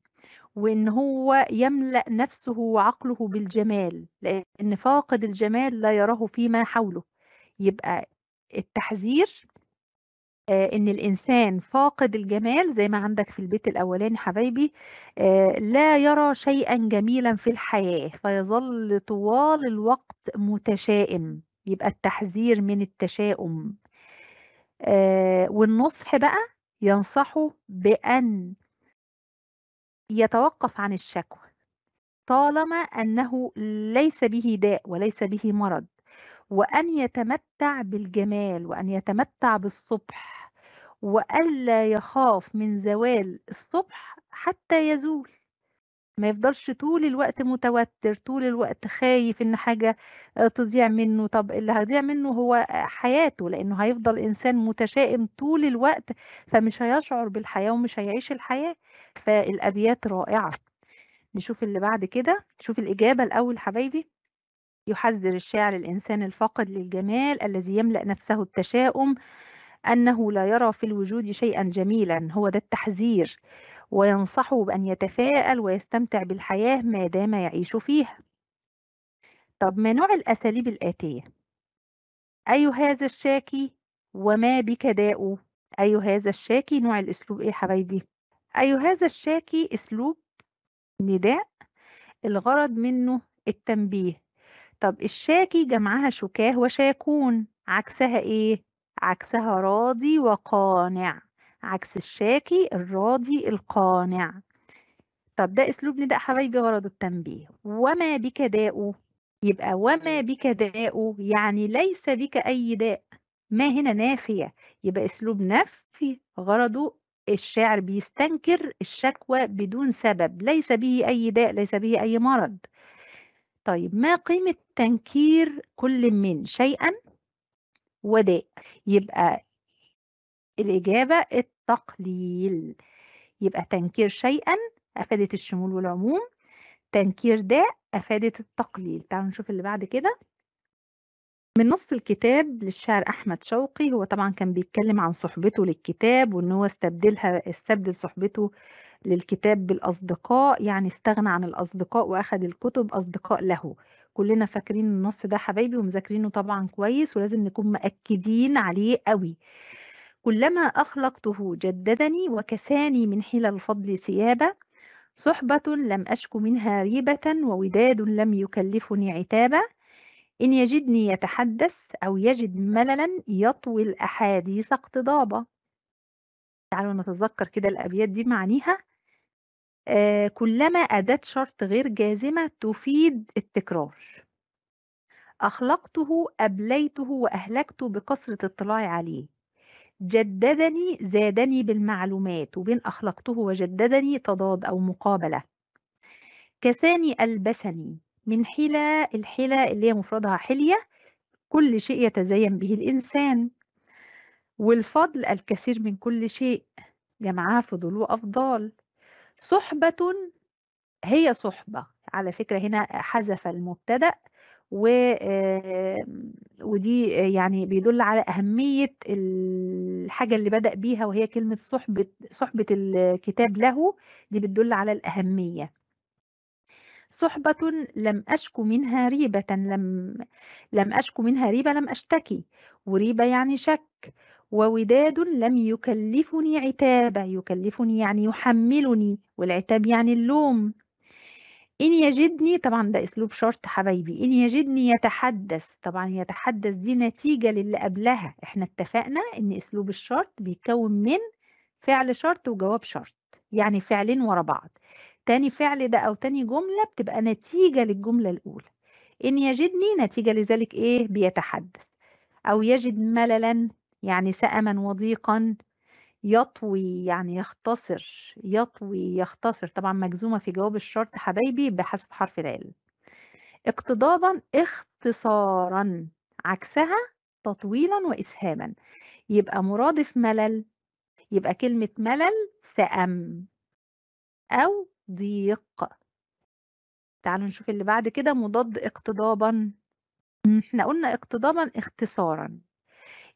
Speaker 1: وإن هو يملأ نفسه وعقله بالجمال لأن فاقد الجمال لا يراه فيما حوله يبقى التحذير آه، إن الإنسان فاقد الجمال زي ما عندك في البيت الأولاني حبايبي آه، لا يرى شيئًا جميلًا في الحياة، فيظل طوال الوقت متشائم، يبقى التحذير من التشاؤم. آه، والنُصح بقى ينصحه بأن يتوقف عن الشكوى، طالما أنه ليس به داء وليس به مرض. وأن يتمتع بالجمال وأن يتمتع بالصبح وألا يخاف من زوال الصبح حتى يزول ما يفضلش طول الوقت متوتر طول الوقت خايف ان حاجة آه، تضيع منه طب اللي هيضيع منه هو آه، حياته لانه هيفضل انسان متشائم طول الوقت فمش هيشعر بالحياة ومش هيعيش الحياة فالابيات رائعة نشوف اللي بعد كده نشوف الاجابة الاول حبايبي يحذر الشاعر الإنسان الفاقد للجمال الذي يملأ نفسه التشاؤم أنه لا يرى في الوجود شيئا جميلا هو ده التحذير وينصحه بأن يتفائل ويستمتع بالحياة ما دام يعيش فيها طب ما نوع الأساليب الآتية أي هذا الشاكي وما بك داء أي هذا الشاكي نوع الأسلوب إيه حبايبي أي هذا الشاكي أسلوب نداء الغرض منه التنبيه طب الشاكي جمعها شكاه وشاكون عكسها إيه؟ عكسها راضي وقانع عكس الشاكي الراضي القانع طب ده أسلوب نداء حبايبي غرضه التنبيه وما بك داء يبقى وما بك داء يعني ليس بك أي داء ما هنا نافية يبقى أسلوب نفي غرضه الشاعر بيستنكر الشكوى بدون سبب ليس به أي داء ليس به أي مرض طيب ما قيمة تنكير كل من شيئا وداء يبقى الإجابة التقليل يبقى تنكير شيئا أفادت الشمول والعموم تنكير داء أفادت التقليل تعالوا نشوف اللي بعد كده من نص الكتاب للشاعر أحمد شوقي هو طبعا كان بيتكلم عن صحبته للكتاب وإن هو استبدلها استبدل صحبته للكتاب بالأصدقاء يعني استغنى عن الأصدقاء وأخد الكتب أصدقاء له كلنا فاكرين النص ده حبايبي ومذاكرينه طبعا كويس ولازم نكون مأكدين عليه قوي كلما أخلقته جددني وكساني من حيل الفضل ثيابا صحبة لم أشك منها ريبة ووداد لم يكلفني عتابا إن يجدني يتحدث أو يجد مللا يطوي الأحاديث اقتضابا تعالوا نتذكر كده الأبيات دي معانيها آه، كلما أداة شرط غير جازمة تفيد التكرار. أخلقته أبليته وأهلكته بكثرة اطلاعي عليه. جددني زادني بالمعلومات، وبين أخلقته وجددني تضاد أو مقابلة. كساني ألبسني من حِلى الحِلى اللي هي مفردها حِلية، كل شيء يتزين به الإنسان. والفضل الكثير من كل شيء، جمعها فضول وأفضال. صحبة هي صحبة على فكرة هنا حذف المبتدأ و آمم، ودي يعني بيدل على أهمية الحاجة اللي بدأ بيها وهي كلمة صحبة صحبة الكتاب له دي بتدل على الأهمية صحبة لم أشكو منها ريبة لم لم أشكو منها ريبة لم أشتكي وريبة يعني شك ووداد لم يكلفني عتابا يكلفني يعني يحملني والعتاب يعني اللوم إن يجدني طبعا ده أسلوب شرط حبايبي إن يجدني يتحدث طبعا يتحدث دي نتيجة للي قبلها إحنا اتفقنا إن أسلوب الشرط بيتكون من فعل شرط وجواب شرط يعني فعلين ورا بعض تاني فعل ده أو تاني جملة بتبقى نتيجة للجملة الأولى إن يجدني نتيجة لذلك إيه بيتحدث أو يجد مللا يعني سأما وضيقا يطوي يعني يختصر يطوي يختصر طبعا مجزومة في جواب الشرط حبايبي بحسب حرف العلة اقتضابا اختصارا عكسها تطويلا وإسهاما يبقى مرادف ملل يبقى كلمة ملل سأم أو ضيق تعالوا نشوف اللي بعد كده مضاد اقتضابا احنا قلنا اقتضابا اختصارا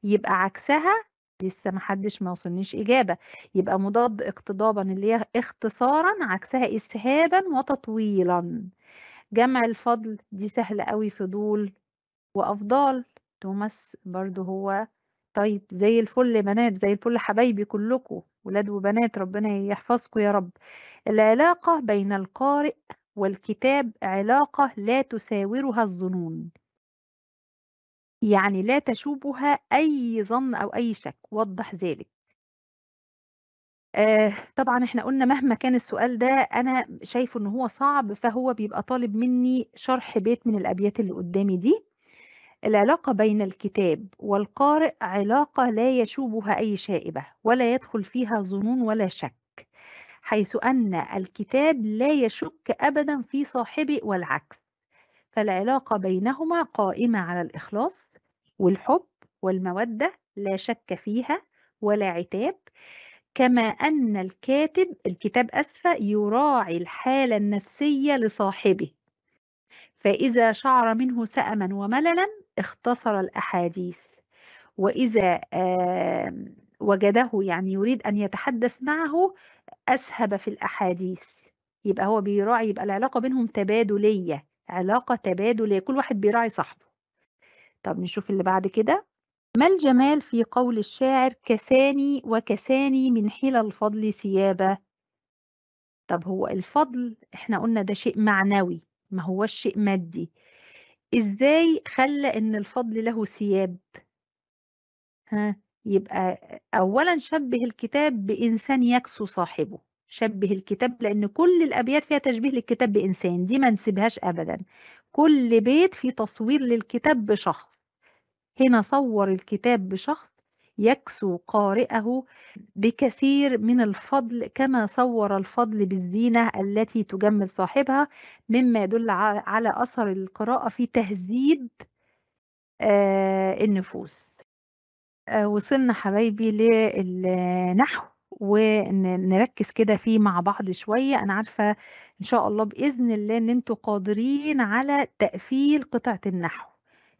Speaker 1: يبقى عكسها لسه ما حدش ما وصلنيش إجابة يبقى مضاد اقتضابا اللي هي اختصارا عكسها إسهابا وتطويلا جمع الفضل دي سهلة قوي فضول وأفضال توماس برضو هو طيب زي الفل بنات زي الفل حبايبي كلكم ولاد وبنات ربنا يحفظكم يا رب العلاقة بين القارئ والكتاب علاقة لا تساورها الظنون يعني لا تشوبها أي ظن أو أي شك، وضّح ذلك. آآ آه، طبعًا إحنا قُلنا مهما كان السؤال ده أنا شايفه إن هو صعب، فهو بيبقى طالب منّي شرح بيت من الأبيات اللي قُدّامي دي. العلاقة بين الكتاب والقارئ علاقة لا يشوبها أي شائبة، ولا يدخل فيها ظنون ولا شك، حيث أن الكتاب لا يشُك أبدًا في صاحبه والعكس، فالعلاقة بينهما قائمة على الإخلاص والحب والمودة لا شك فيها ولا عتاب كما أن الكاتب الكتاب أسفة يراعي الحالة النفسية لصاحبه فإذا شعر منه سأما ومللا اختصر الأحاديث وإذا وجده يعني يريد أن يتحدث معه أسهب في الأحاديث يبقى هو بيراعي يبقى العلاقة بينهم تبادلية علاقة تبادلية كل واحد بيراعي صاحبه طب نشوف اللي بعد كده ما الجمال في قول الشاعر كساني وكساني من حيل الفضل سيابة طب هو الفضل احنا قلنا ده شيء معنوي ما هو شيء مادي ازاي خلى ان الفضل له ثياب ها يبقى اولا شبه الكتاب بانسان يكسو صاحبه شبه الكتاب لان كل الابيات فيها تشبيه للكتاب بانسان دي ما نسيبهاش ابدا كل بيت في تصوير للكتاب بشخص هنا صور الكتاب بشخص يكسو قارئه بكثير من الفضل كما صور الفضل بالزينة التي تجمل صاحبها مما يدل على أثر القراءة في تهذيب آه، النفوس آه، وصلنا حبايبي للنحو ونركز كده فيه مع بعض شوية، أنا عارفة إن شاء الله بإذن الله إن أنتوا قادرين على تقفيل قطعة النحو،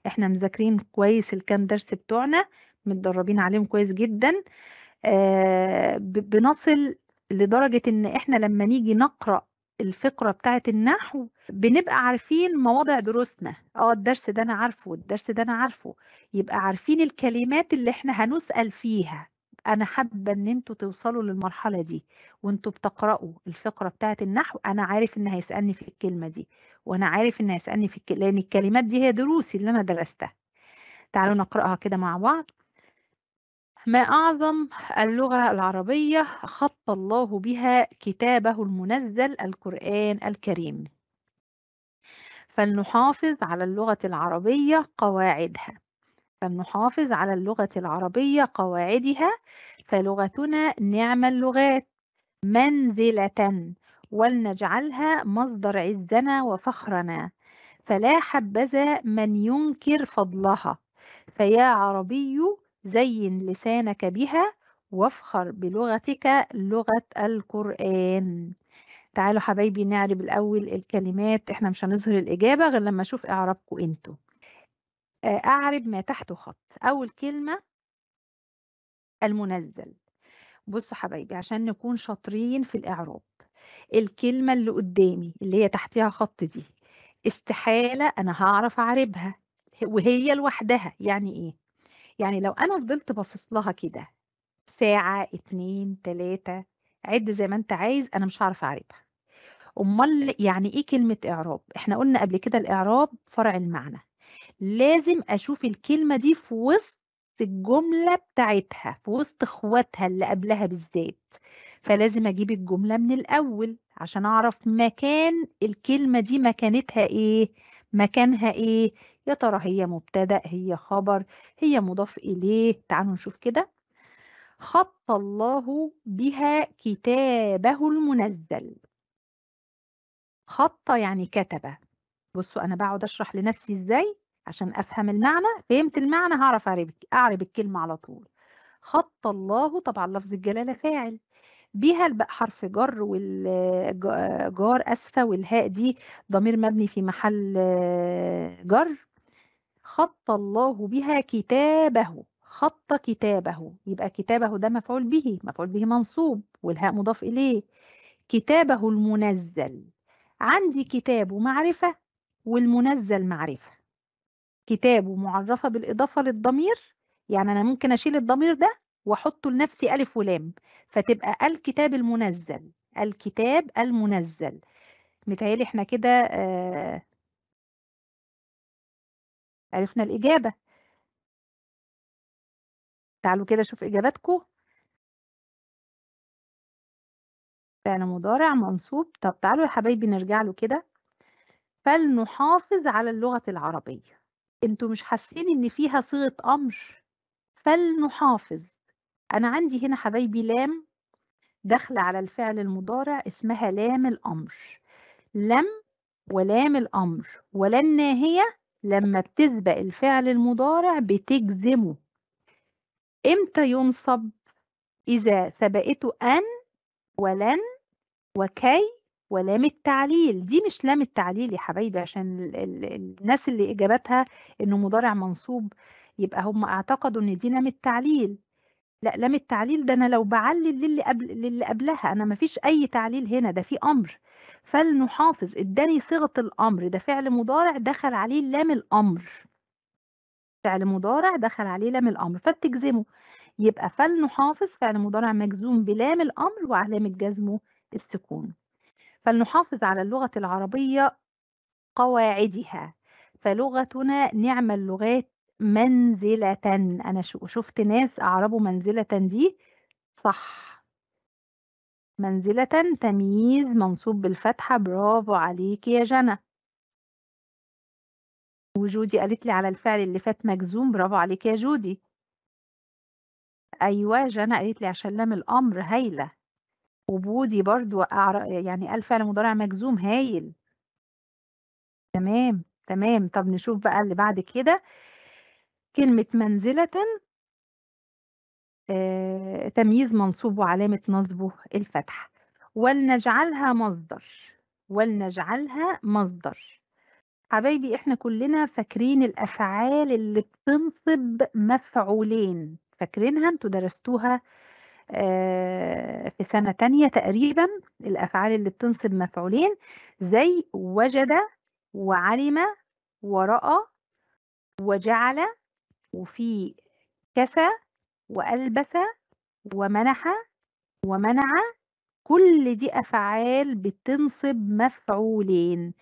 Speaker 1: إحنا مذاكرين كويس الكام درس بتوعنا، متدربين عليهم كويس جدًا، آه، بنصل لدرجة إن إحنا لمّا نيجي نقرأ الفقرة بتاعة النحو بنبقى عارفين مواضع دروسنا، آه الدرس ده أنا عارفه الدرس ده أنا عارفه، يبقى عارفين الكلمات اللي إحنا هنُسأل فيها. انا حابه ان انتوا توصلوا للمرحله دي وانتوا بتقرأوا الفقره بتاعه النحو انا عارف ان هيسالني في الكلمه دي وانا عارف ان هيسالني في الكلمة لان الكلمات دي هي دروسي اللي انا درستها تعالوا نقراها كده مع بعض ما أعظم اللغة العربية خط الله بها كتابه المنزل القرآن الكريم فلنحافظ على اللغة العربية قواعدها أن نحافظ على اللغة العربية قواعدها فلغتنا نعم اللغات منزلة ولنجعلها مصدر عزنا وفخرنا فلا حبذا من ينكر فضلها فيا عربي زين لسانك بها وافخر بلغتك لغة القرآن تعالوا حبايبي نعرب الأول الكلمات احنا مش هنظهر الإجابة غير لما أشوف إعرابكم أنتوا آه، أعرب ما تحته خط أول كلمة المنزل بصوا حبايبي عشان نكون شاطرين في الإعراب الكلمة اللي قدامي اللي هي تحتها خط دي استحالة أنا هعرف أعربها وهي لوحدها يعني إيه؟ يعني لو أنا فضلت باصص لها كده ساعة اتنين تلاتة عد زي ما أنت عايز أنا مش هعرف أعربها أمال يعني إيه كلمة إعراب؟ إحنا قلنا قبل كده الإعراب فرع المعنى لازم أشوف الكلمة دي في وسط الجملة بتاعتها في وسط اخواتها اللي قبلها بالذات فلازم اجيب الجملة من الاول عشان اعرف مكان الكلمة دي مكانتها ايه مكانها ايه يا ترى هي مبتدأ هي خبر هي مضاف اليه تعالوا نشوف كده خط الله بها كتابه المنزل خط يعني كتبه بصوا أنا بقعد أشرح لنفسي إزاي عشان أفهم المعنى فهمت المعنى هعرف أعرب أعرب الكلمة على طول خط الله طبعا لفظ الجلالة فاعل بها البق حرف جر والجار أسفة والهاء دي ضمير مبني في محل جر خط الله بها كتابه خط كتابه يبقى كتابه ده مفعول به مفعول به منصوب والهاء مضاف إليه كتابه المنزل عندي كتاب ومعرفة والمنزل معرفة كتابه معرفة بالإضافة للضمير يعني أنا ممكن أشيل الضمير ده وأحطه لنفسي ألف ولام فتبقى الكتاب المنزل الكتاب المنزل متهيألي إحنا كده
Speaker 2: آه عرفنا الإجابة تعالوا كده شوف إجاباتكم فعل مضارع منصوب طب تعالوا يا حبايبي نرجع له كده
Speaker 1: فلنحافظ على اللغة العربية انتوا مش حاسين ان فيها صيغة امر فلنحافظ انا عندي هنا حبايبي لام داخلة على الفعل المضارع اسمها لام الامر لم ولام الامر ولا الناهية لما بتسبق الفعل المضارع بتجزمه امتى ينصب اذا سبقته ان ولن وكي ولام التعليل دي مش لام التعليل يا حبايبي عشان ال ال الناس اللي إجابتها إنه مضارع منصوب يبقى هم اعتقدوا إن دي لام التعليل لا لام التعليل ده أنا لو بعلل للي قبل للي قبلها أنا مفيش أي تعليل هنا ده في أمر فلنحافظ اداني صيغة الأمر ده فعل مضارع دخل عليه لام الأمر فعل مضارع دخل عليه لام الأمر فبتجزمه يبقى فلنحافظ فعل مضارع مجزوم بلام الأمر وعلامة جزمه السكون فلنحافظ على اللغة العربية قواعدها فلغتنا نعم اللغات منزلة أنا شفت ناس أعربوا منزلة دي صح منزلة تمييز منصوب بالفتحة برافو عليك يا جنى وجودي قالت لي على الفعل اللي فات مجزوم برافو عليك يا جودي أيوة جنى قالت لي عشان لام الأمر هايلة وبودي برضه يعني قال فعل مضارع مجزوم هايل. تمام، تمام. طب نشوف بقى اللي بعد كده. كلمة منزلةً آه، تمييز منصوب وعلامة نصبه الفتحة. ولنجعلها مصدر، ولنجعلها مصدر. حبايبي إحنا كلنا فاكرين الأفعال اللي بتنصب مفعولين، فاكرينها؟ انتوا درستوها آه، في سنة تانية تقريبا الأفعال اللي بتنصب مفعولين زي وجد وعلم ورأى وجعل وفي كسى وألبس ومنح ومنع كل دي أفعال بتنصب مفعولين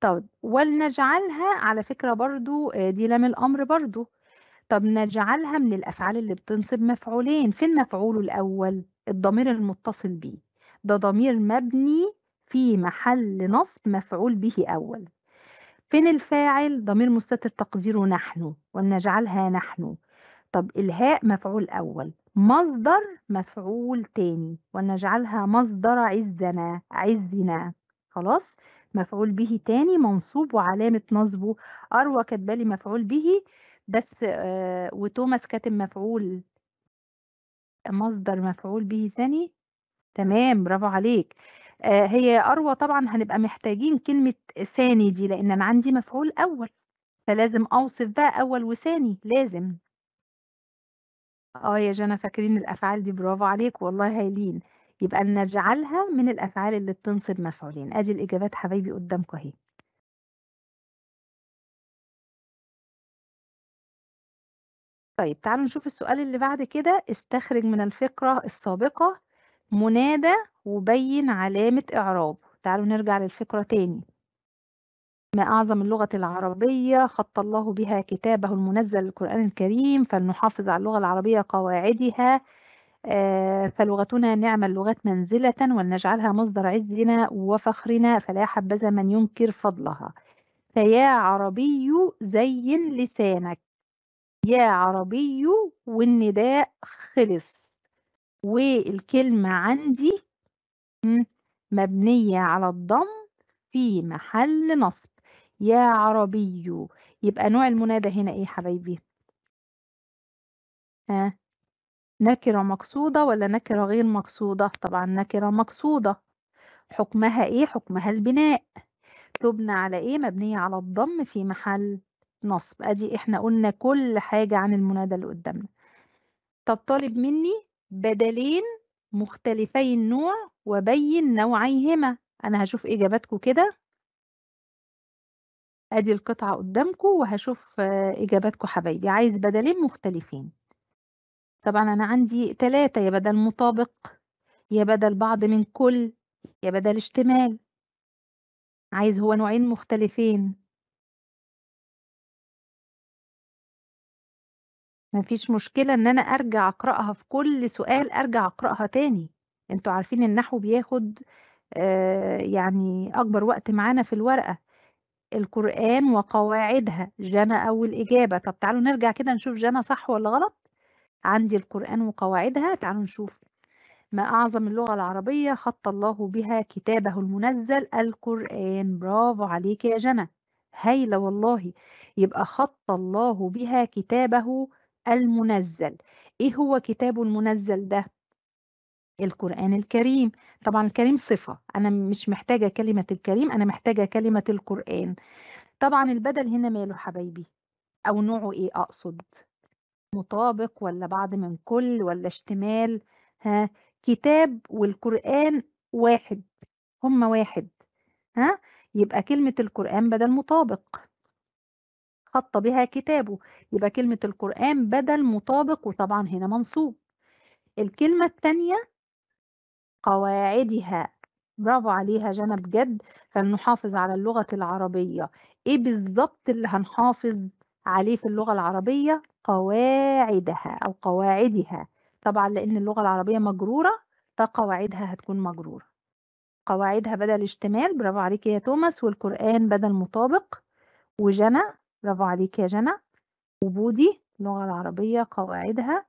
Speaker 1: طب ولنجعلها على فكرة برضو آه، دي لام الأمر برضو طب نجعلها من الأفعال اللي بتنصب مفعولين فين مفعوله الأول الضمير المتصل به ده ضمير مبني في محل نصب مفعول به أول فين الفاعل ضمير مستتر تقديره نحن ونجعلها نحن طب الهاء مفعول أول مصدر مفعول تاني ونجعلها مصدر عزنا عزنا خلاص مفعول به تاني منصوب وعلامة نصبه أروى كتبالي مفعول به بس وتوماس كاتب مفعول مصدر مفعول به ثاني تمام برافو عليك هي أروى طبعا هنبقى محتاجين كلمة ثاني دي لأن أنا عندي مفعول أول فلازم أوصف بقى أول وثاني لازم اه يا جنى فاكرين الأفعال دي برافو عليك والله هايلين
Speaker 2: يبقى نجعلها من الأفعال اللي بتنصب مفعولين أدي الإجابات حبايبي قدامكم أهي طيب تعالوا نشوف السؤال اللي بعد كده استخرج من الفقرة السابقة
Speaker 1: منادى وبين علامة إعراب تعالوا نرجع للفقرة تاني ما أعظم اللغة العربية خط الله بها كتابه المنزل القرآن الكريم فلنحافظ على اللغة العربية قواعدها آه، فلغتنا نعم اللغات منزلة ولنجعلها مصدر عزنا وفخرنا فلا حبذا من ينكر فضلها فيا عربي زين لسانك يا عربي والنداء خلص والكلمة عندي مبنية على الضم في محل نصب يا عربي يبقى نوع المنادى هنا ايه حبيبي حبايبي ها نكرة مقصودة ولا نكرة غير مقصودة طبعا نكرة مقصودة حكمها ايه حكمها البناء تبنى على ايه مبنية على الضم في محل نصب ادي احنا قلنا كل حاجة عن المنادى اللي قدامنا تطلب مني بدلين مختلفي النوع وبين نوعيهما انا هشوف اجاباتكم كده ادي القطعة قدامكم وهشوف آه، اجاباتكم حبايبي عايز بدلين مختلفين طبعا انا عندي ثلاثة يا بدل مطابق يا
Speaker 2: بدل بعض من كل يا بدل اشتمال عايز هو نوعين مختلفين ما فيش مشكلة إن أنا أرجع أقرأها في كل سؤال أرجع أقرأها تاني،
Speaker 1: أنتوا عارفين النحو بياخد آه، يعني أكبر وقت معانا في الورقة، القرآن وقواعدها، جنى أول إجابة، طب تعالوا نرجع كده نشوف جنى صح ولا غلط؟ عندي القرآن وقواعدها، تعالوا نشوف، ما أعظم اللغة العربية خَطَّ الله بها كتابه المنزل القرآن، برافو عليكِ يا جنى، هايلة والله، يبقى خَطَّ الله بها كتابه المنزل إيه هو كتابه المنزل ده؟ القرآن الكريم طبعا الكريم صفة أنا مش محتاجة كلمة الكريم أنا محتاجة كلمة القرآن طبعا البدل هنا ماله حبايبي أو نوعه إيه أقصد مطابق ولا بعض من كل ولا اشتمال ها كتاب والقرآن واحد هما واحد ها يبقى كلمة القرآن بدل مطابق خط بها كتابه يبقى كلمة القرآن بدل مطابق وطبعا هنا منصوب الكلمة الثانية قواعدها برافو عليها جنى بجد فلنحافظ على اللغة العربية ايه بالظبط اللي هنحافظ عليه في اللغة العربية قواعدها أو قواعدها طبعا لأن اللغة العربية مجرورة فقواعدها هتكون مجرورة قواعدها بدل اشتمال برافو عليك يا توماس والقرآن بدل مطابق وجنى برافو عليك يا جنى وبودي اللغة العربية قواعدها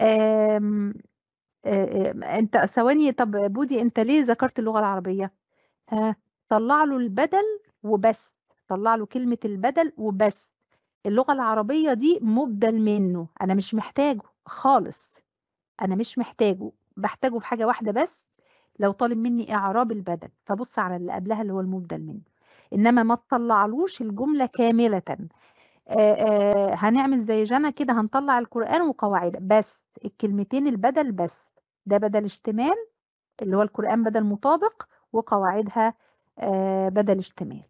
Speaker 1: آم آم انت ثواني طب بودي انت ليه ذكرت اللغة العربية ها آه، طلع له البدل وبس طلع له كلمة البدل وبس اللغة العربية دي مبدل منه أنا مش محتاجه خالص أنا مش محتاجه بحتاجه في حاجة واحدة بس لو طالب مني إعراب البدل فبص على اللي قبلها اللي هو المبدل منه انما ما تطلعلوش الجمله كامله هنعمل زي جنى كده هنطلع القرآن وقواعده بس الكلمتين البدل بس ده بدل اشتمال اللي هو القرآن بدل مطابق وقواعدها بدل اشتمال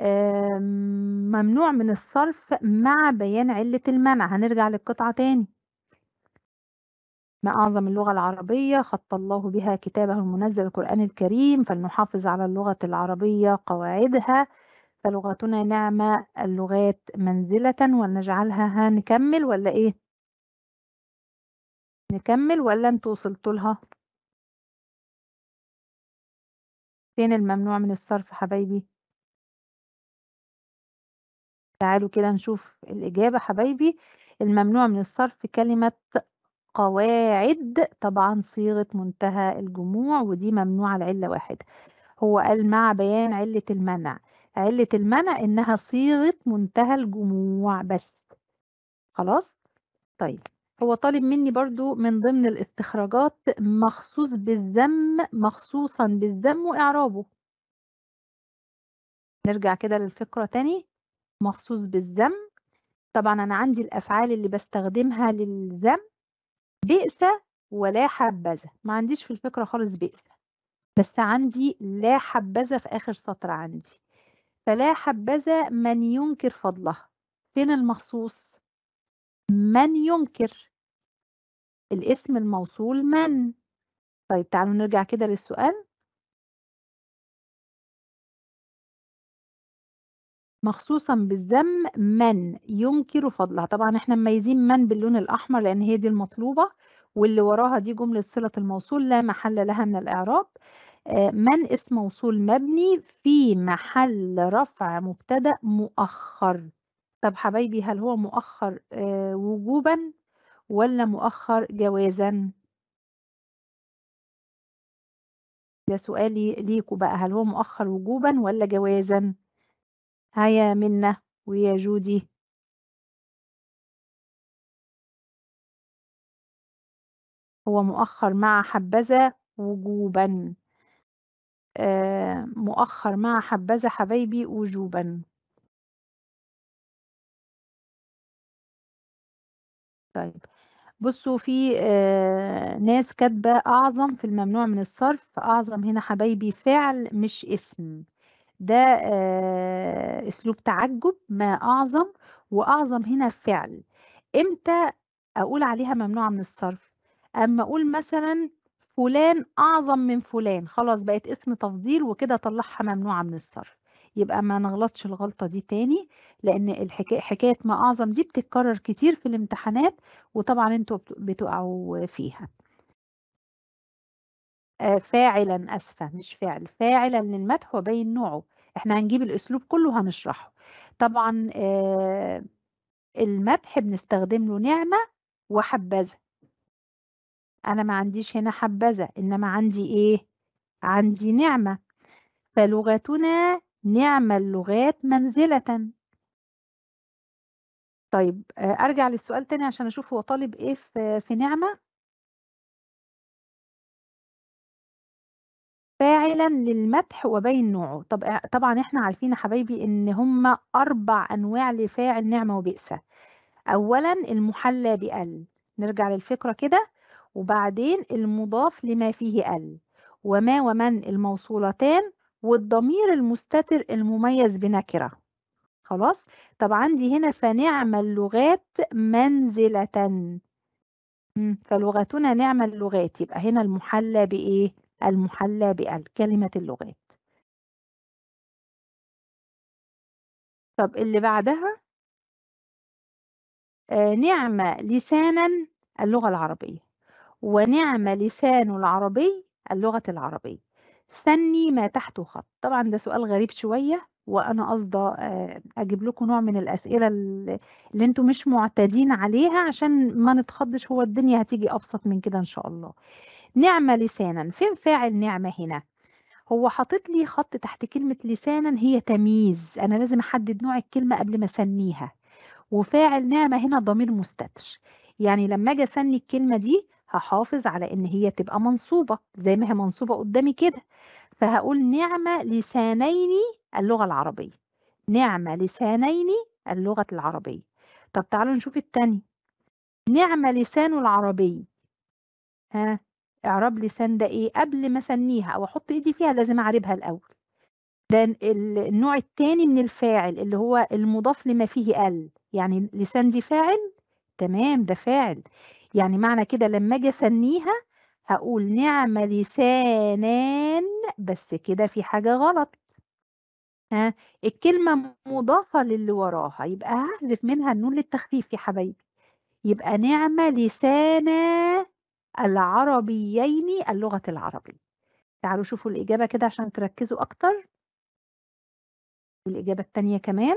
Speaker 1: آمم، ممنوع من الصرف مع بيان علة المنع هنرجع للقطعة تاني ما أعظم اللغة العربية خط الله بها كتابه المنزل القرآن الكريم فلنحافظ على اللغة العربية قواعدها فلغتنا نعمة اللغات منزلة
Speaker 2: ولنجعلها هنكمل ولا إيه؟ نكمل ولا أنتوا وصلتوا لها؟ فين الممنوع من الصرف حبايبي؟ تعالوا كده
Speaker 1: نشوف الإجابة حبايبي الممنوع من الصرف كلمة قواعد طبعًا صيغة منتهى الجموع، ودي ممنوعة لعلّة واحدة. هو قال مع بيان علّة المنع، علّة المنع إنها صيغة منتهى الجموع بس. خلاص؟ طيب، هو طالب منّي برضو من ضمن الاستخراجات مخصوص بالذم مخصوصًا بالذم وإعرابه. نرجع كده للفقرة تاني، مخصوص بالذم، طبعًا أنا عندي الأفعال اللي بستخدمها للذم. بئس ولا حبذا ما عنديش في الفكرة خالص بئس بس عندي لا حبذا في آخر سطر عندي فلا حبذا من ينكر فضله فين المخصوص من ينكر الاسم
Speaker 2: الموصول من طيب تعالوا نرجع كده للسؤال مخصوصا بالذم من
Speaker 1: ينكر فضلها طبعا احنا مميزين من باللون الأحمر لأن هي دي المطلوبة واللي وراها دي جملة صلة الموصول لا محل لها من الإعراب آه، من اسم موصول مبني في محل رفع مبتدأ مؤخر طب حبايبي هل هو مؤخر آه، وجوبا ولا مؤخر جوازا
Speaker 2: ده سؤالي ليكوا بقى هل هو مؤخر وجوبا ولا جوازا هيا منا ويا جودي هو مؤخر مع حبذا وجوبا آه، مؤخر مع حبذا حبايبي وجوبا طيب بصوا في آه،
Speaker 1: ناس كاتبه اعظم في الممنوع من الصرف اعظم هنا حبايبي فعل مش اسم ده اسلوب تعجب ما اعظم واعظم هنا فعل امتى اقول عليها ممنوعه من الصرف اما اقول مثلا فلان اعظم من فلان خلاص بقت اسم تفضيل وكده طلعها ممنوعه من الصرف يبقى ما نغلطش الغلطه دي تاني لان حكايه ما اعظم دي بتتكرر كتير في الامتحانات وطبعا انتوا بتقعوا فيها آه، فاعلًا آسفة، مش فِعل، فاعلًا للمدح وبيّن نوعه، إحنا هنجيب الأسلوب كلّه هنشرحه طبعًا آه، المدح بنستخدم له نعمة وحبّذا. أنا ما عنديش هنا حبّذا، إنما عندي إيه، عندي نعمة. فلغتنا نعم اللغات منزلةً.
Speaker 2: طيب آه، أرجع للسؤال تاني عشان أشوف هو طالب إيه في في نعمة؟ فاعلًا للمدح وبين نوعه، طب آه، طبعًا إحنا عارفين يا حبايبي إن هما اربع أنواع لفاعل نعمة
Speaker 1: وبئسه أولًا المُحَلّى بأَل، نرجع للفكرة كده، وبعدين المضاف لما فيه أَل، وما ومن الموصولتان، والضمير المستتر المميز بنكرة، خلاص؟ طب عندي هنا فنعم اللغات منزلةً، فلغتنا نعم
Speaker 2: اللغات، يبقى هنا المُحَلّى بإيه؟ المحلى بالكلمة اللغات. طب اللي بعدها آه نعم لسانا اللغة العربية
Speaker 1: ونعم لسان العربي اللغة العربية سني ما تحته خط طبعا ده سؤال غريب شوية وانا قصده آه، اجيب لكم نوع من الاسئله اللي انتم مش معتادين عليها عشان ما نتخضش هو الدنيا هتيجي ابسط من كده ان شاء الله نعمه لسانا فين فاعل نعمه هنا هو حاطط لي خط تحت كلمه لسانا هي تمييز انا لازم احدد نوع الكلمه قبل ما اسنيها وفاعل نعمه هنا ضمير مستتر يعني لما اجي اسني الكلمه دي هحافظ على ان هي تبقى منصوبه زي ما هي منصوبه قدامي كده فهقول نعمه لسانين اللغة العربية نعم لسانين اللغة العربية طب تعالوا نشوف التاني نعم لسان العربي ها اعراب لسان ده ايه قبل ما سنيها او احط ايدي فيها لازم اعربها الاول ده النوع التاني من الفاعل اللي هو المضاف لما فيه ال يعني لسان دي فاعل تمام ده فاعل يعني معنى كده لما اجي اسميها هقول نعم لسانان بس كده في حاجة غلط ها، الكلمة مضافة للي وراها، يبقى هحذف منها النون للتخفيف يا حبايبي. يبقى نعمة لِسَانَا العربيين اللغة العربية. تعالوا شوفوا الإجابة كده عشان تركّزوا أكتر. والإجابة التانية كمان.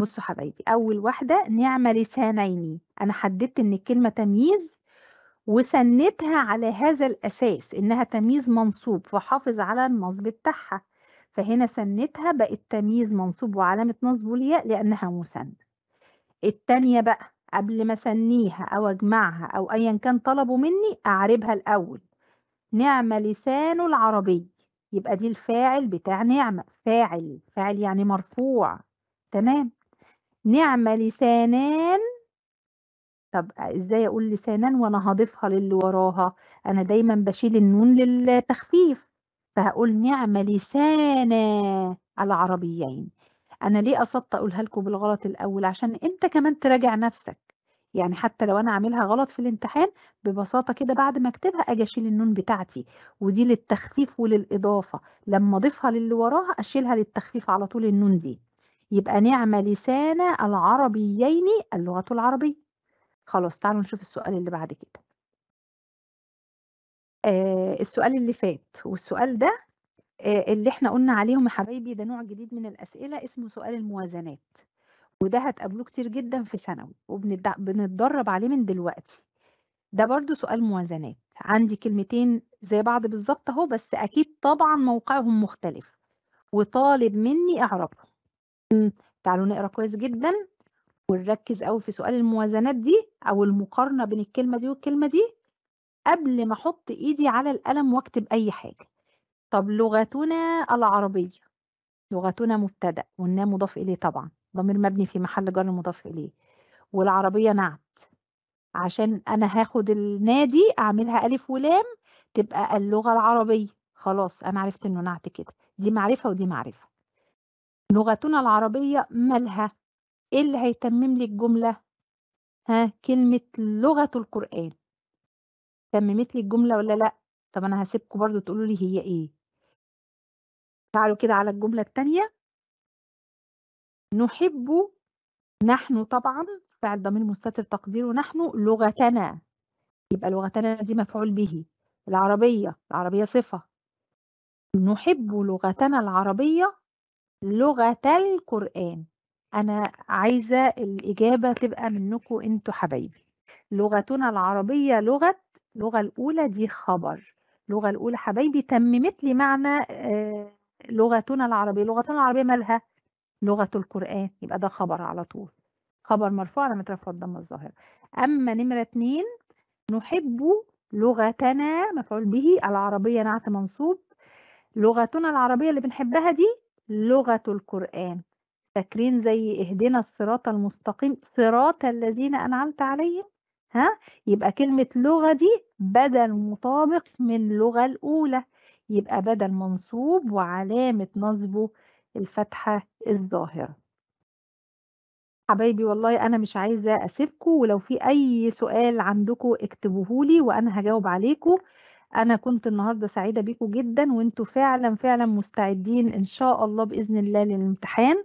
Speaker 1: بُصّوا حبايبي، أول واحدة نعمة لِسَانَيْنِ، أنا حدّدت إن الكلمة تمييز وسنّتها على هذا الأساس، إنها تمييز منصوب، فحافظ على النصب بتاعها. فهنا سنتها بقت تمييز منصوب وعلامة نصبه الياء لأنها مسند التانية بقى قبل ما أسنيها أو أجمعها أو أيا كان طلبه مني أعربها الأول نعمة لسان العربي يبقى دي الفاعل بتاع نعمة فاعل فاعل يعني مرفوع تمام نعمة لسانان طب ازاي اقول لسانان وانا هضيفها للي وراها انا دايما بشيل النون للتخفيف فهقول نعم لسانا العربيين. أنا ليه قصدت أقولها لكم بالغلط الأول، عشان أنت كمان تراجع نفسك. يعني حتى لو أنا عاملها غلط في الامتحان، ببساطة كده بعد ما أكتبها آجي أشيل النون بتاعتي، ودي للتخفيف وللإضافة، لمّا أضيفها للي وراها أشيلها للتخفيف على طول النون دي. يبقى نعم لسانا العربيين اللغة العربية. خلاص تعالوا نشوف السؤال اللي بعد كده. آه، السؤال اللي فات، والسؤال ده آه، اللي إحنا قُلنا عليهم يا حبايبي ده نوع جديد من الأسئلة اسمه سؤال الموازنات، وده هتقابلوه كتير جدًا في ثانوي، وبنتدرب عليه من دلوقتي. ده برضه سؤال موازنات، عندي كلمتين زي بعض بالظبط أهو، بس أكيد طبعًا موقعهم مختلف، وطالب منّي إعرابها. تعالوا نقرا كويس جدًا، ونركّز أوي في سؤال الموازنات دي، أو المقارنة بين الكلمة دي والكلمة دي. قبل ما أحط إيدي على القلم وأكتب أي حاجة. طب لغتنا العربية، لغتنا مبتدأ والنا مضاف إليه طبعًا، ضمير مبني في محل جر مضاف إليه، والعربية نعت، عشان أنا هاخد النادي أعملها ألف ولام تبقى اللغة العربية، خلاص أنا عرفت إنه نعت كده، دي معرفة ودي معرفة. لغتنا العربية مالها؟ إيه اللي هيتمم لي الجملة؟ ها كلمة لغة القرآن.
Speaker 2: تممّت لي الجملة ولا لأ، طَب أنا هسيبكم برضه تقولوا لي هي إيه. تعالوا كده على الجملة التانية. نُحِبُّ
Speaker 1: نحن طبعًا فعل ضمير مستتر تقديره نحن لغتنا، يبقى لغتنا دي مفعول به، العربية، العربية صفة. نُحِبُّ لغتنا العربية لغة القرآن، أنا عايزة الإجابة تبقى منّكم أنتوا حبايبي، لغتنا العربية لغة اللغة الأولى دي خبر اللغة الأولى حبايبي تممت لي معنى آه، لغتنا العربية لغتنا العربية مالها لغة القرآن يبقى ده خبر على طول خبر مرفوع على مترفع الضمة الظاهرة أما نمرة اتنين نحب لغتنا مفعول به العربية نعت منصوب لغتنا العربية اللي بنحبها دي لغة القرآن فاكرين زي اهدنا الصراط المستقيم صراط الذين أنعمت عليهم ها يبقى كلمة لغة دي بدل مطابق من اللغة الأولى يبقى بدل منصوب وعلامة نصبه الفتحة الظاهرة حبايبي والله أنا مش عايزة أسيبكم ولو في أي سؤال عندكم اكتبوهولي وأنا هجاوب عليكم أنا كنت النهاردة سعيدة بيكم جدا وانتوا فعلا فعلا مستعدين إن شاء الله بإذن الله للامتحان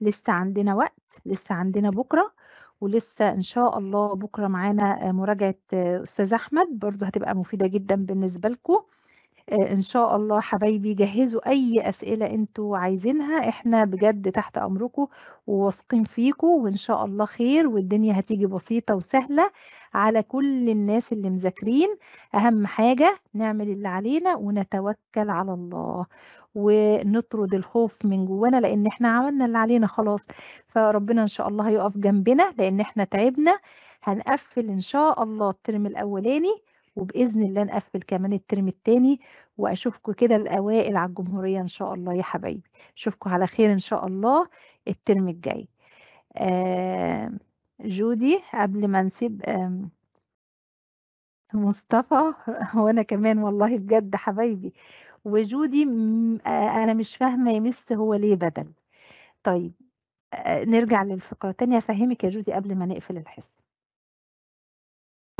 Speaker 1: لسه عندنا وقت لسه عندنا بكرة ولسه إن شاء الله بكرة معانا آه، مراجعة آه، أستاذ أحمد برضو هتبقى مفيدة جدا بالنسبة لكم آه، ان شاء الله حبايبي جهزوا اي اسئله انتوا عايزينها احنا بجد تحت امركم وواثقين فيكم وان شاء الله خير والدنيا هتيجي بسيطه وسهله على كل الناس اللي مذاكرين اهم حاجه نعمل اللي علينا ونتوكل على الله ونطرد الخوف من جوانا لان احنا عملنا اللي علينا خلاص فربنا ان شاء الله هيقف جنبنا لان احنا تعبنا هنقفل ان شاء الله الترم الاولاني وباذن الله نقفل كمان الترم الثاني واشوفكم كده الاوائل على الجمهوريه ان شاء الله يا حبايبي اشوفكم على خير ان شاء الله الترم الجاي جودي قبل ما نسيب مصطفى وانا كمان والله بجد حبايبي وجودي آه، انا مش فاهمه يا مس هو ليه بدل طيب آه، نرجع للفقره الثانيه افهمك يا جودي قبل ما نقفل الحصه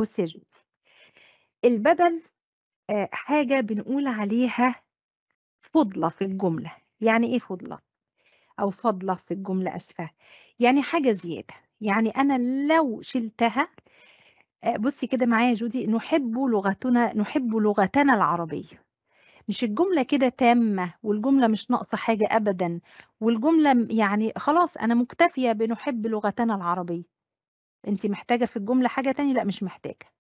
Speaker 1: بصي يا جودي البدل آه، حاجة بنقول عليها فضلة في الجملة يعني إيه فضلة؟ أو فضلة في الجملة أسفة يعني حاجة زيادة يعني أنا لو شلتها آه، بصي كده معايا جودي نحب لغتنا نحب لغتنا العربية مش الجملة كده تامة والجملة مش ناقصة حاجة أبدا والجملة يعني خلاص أنا مكتفية بنحب لغتنا العربية أنت محتاجة في الجملة حاجة تاني؟ لأ مش محتاجة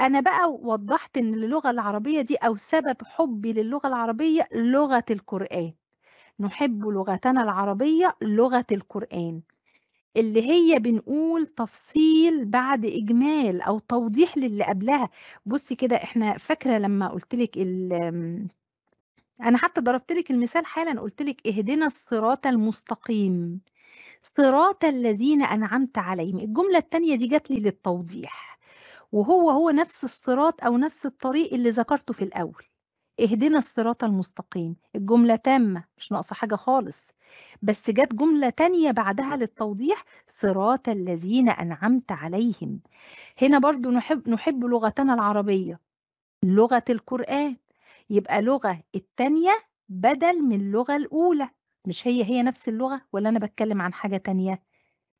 Speaker 1: أنا بقى وضّحت إن اللغة العربية دي أو سبب حُبّي للغة العربية لغة القرآن، نُحِبُّ لغتنا العربية لغة القرآن، اللي هي بنقول تفصيل بعد إجمال أو توضيح للي قبلها، بُصّي كده إحنا فاكرة لمّا قُلت لِك ال آمم، أنا حتى ضربت لِك المثال حالًا قُلت لِك اهدنا الصراط المستقيم، صراط الذين أنعمت عليهم، الجملة التانية دي جات لي للتوضيح. وهو هو نفس الصراط أو نفس الطريق اللي ذكرته في الأول اهدنا الصراط المستقيم الجملة تامة مش ناقصة حاجة خالص بس جت جملة تانية بعدها للتوضيح صراط الذين أنعمت عليهم هنا برضو نحب, نحب لغتنا العربية لغة القرآن يبقى لغة التانية بدل من اللغة الأولى مش هي هي نفس اللغة ولا أنا بتكلم عن حاجة تانية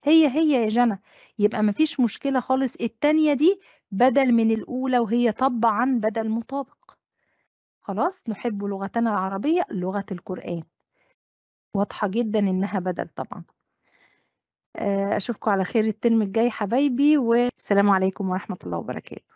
Speaker 1: هي هي يا جنى يبقى مفيش مشكلة خالص التانية دي بدل من الأولى وهي طبعا بدل مطابق خلاص نحب لغتنا العربية لغة القرآن واضحة جدا إنها بدل طبعا
Speaker 2: آه، أشوفكم على خير الترم الجاي حبايبي والسلام عليكم ورحمة الله وبركاته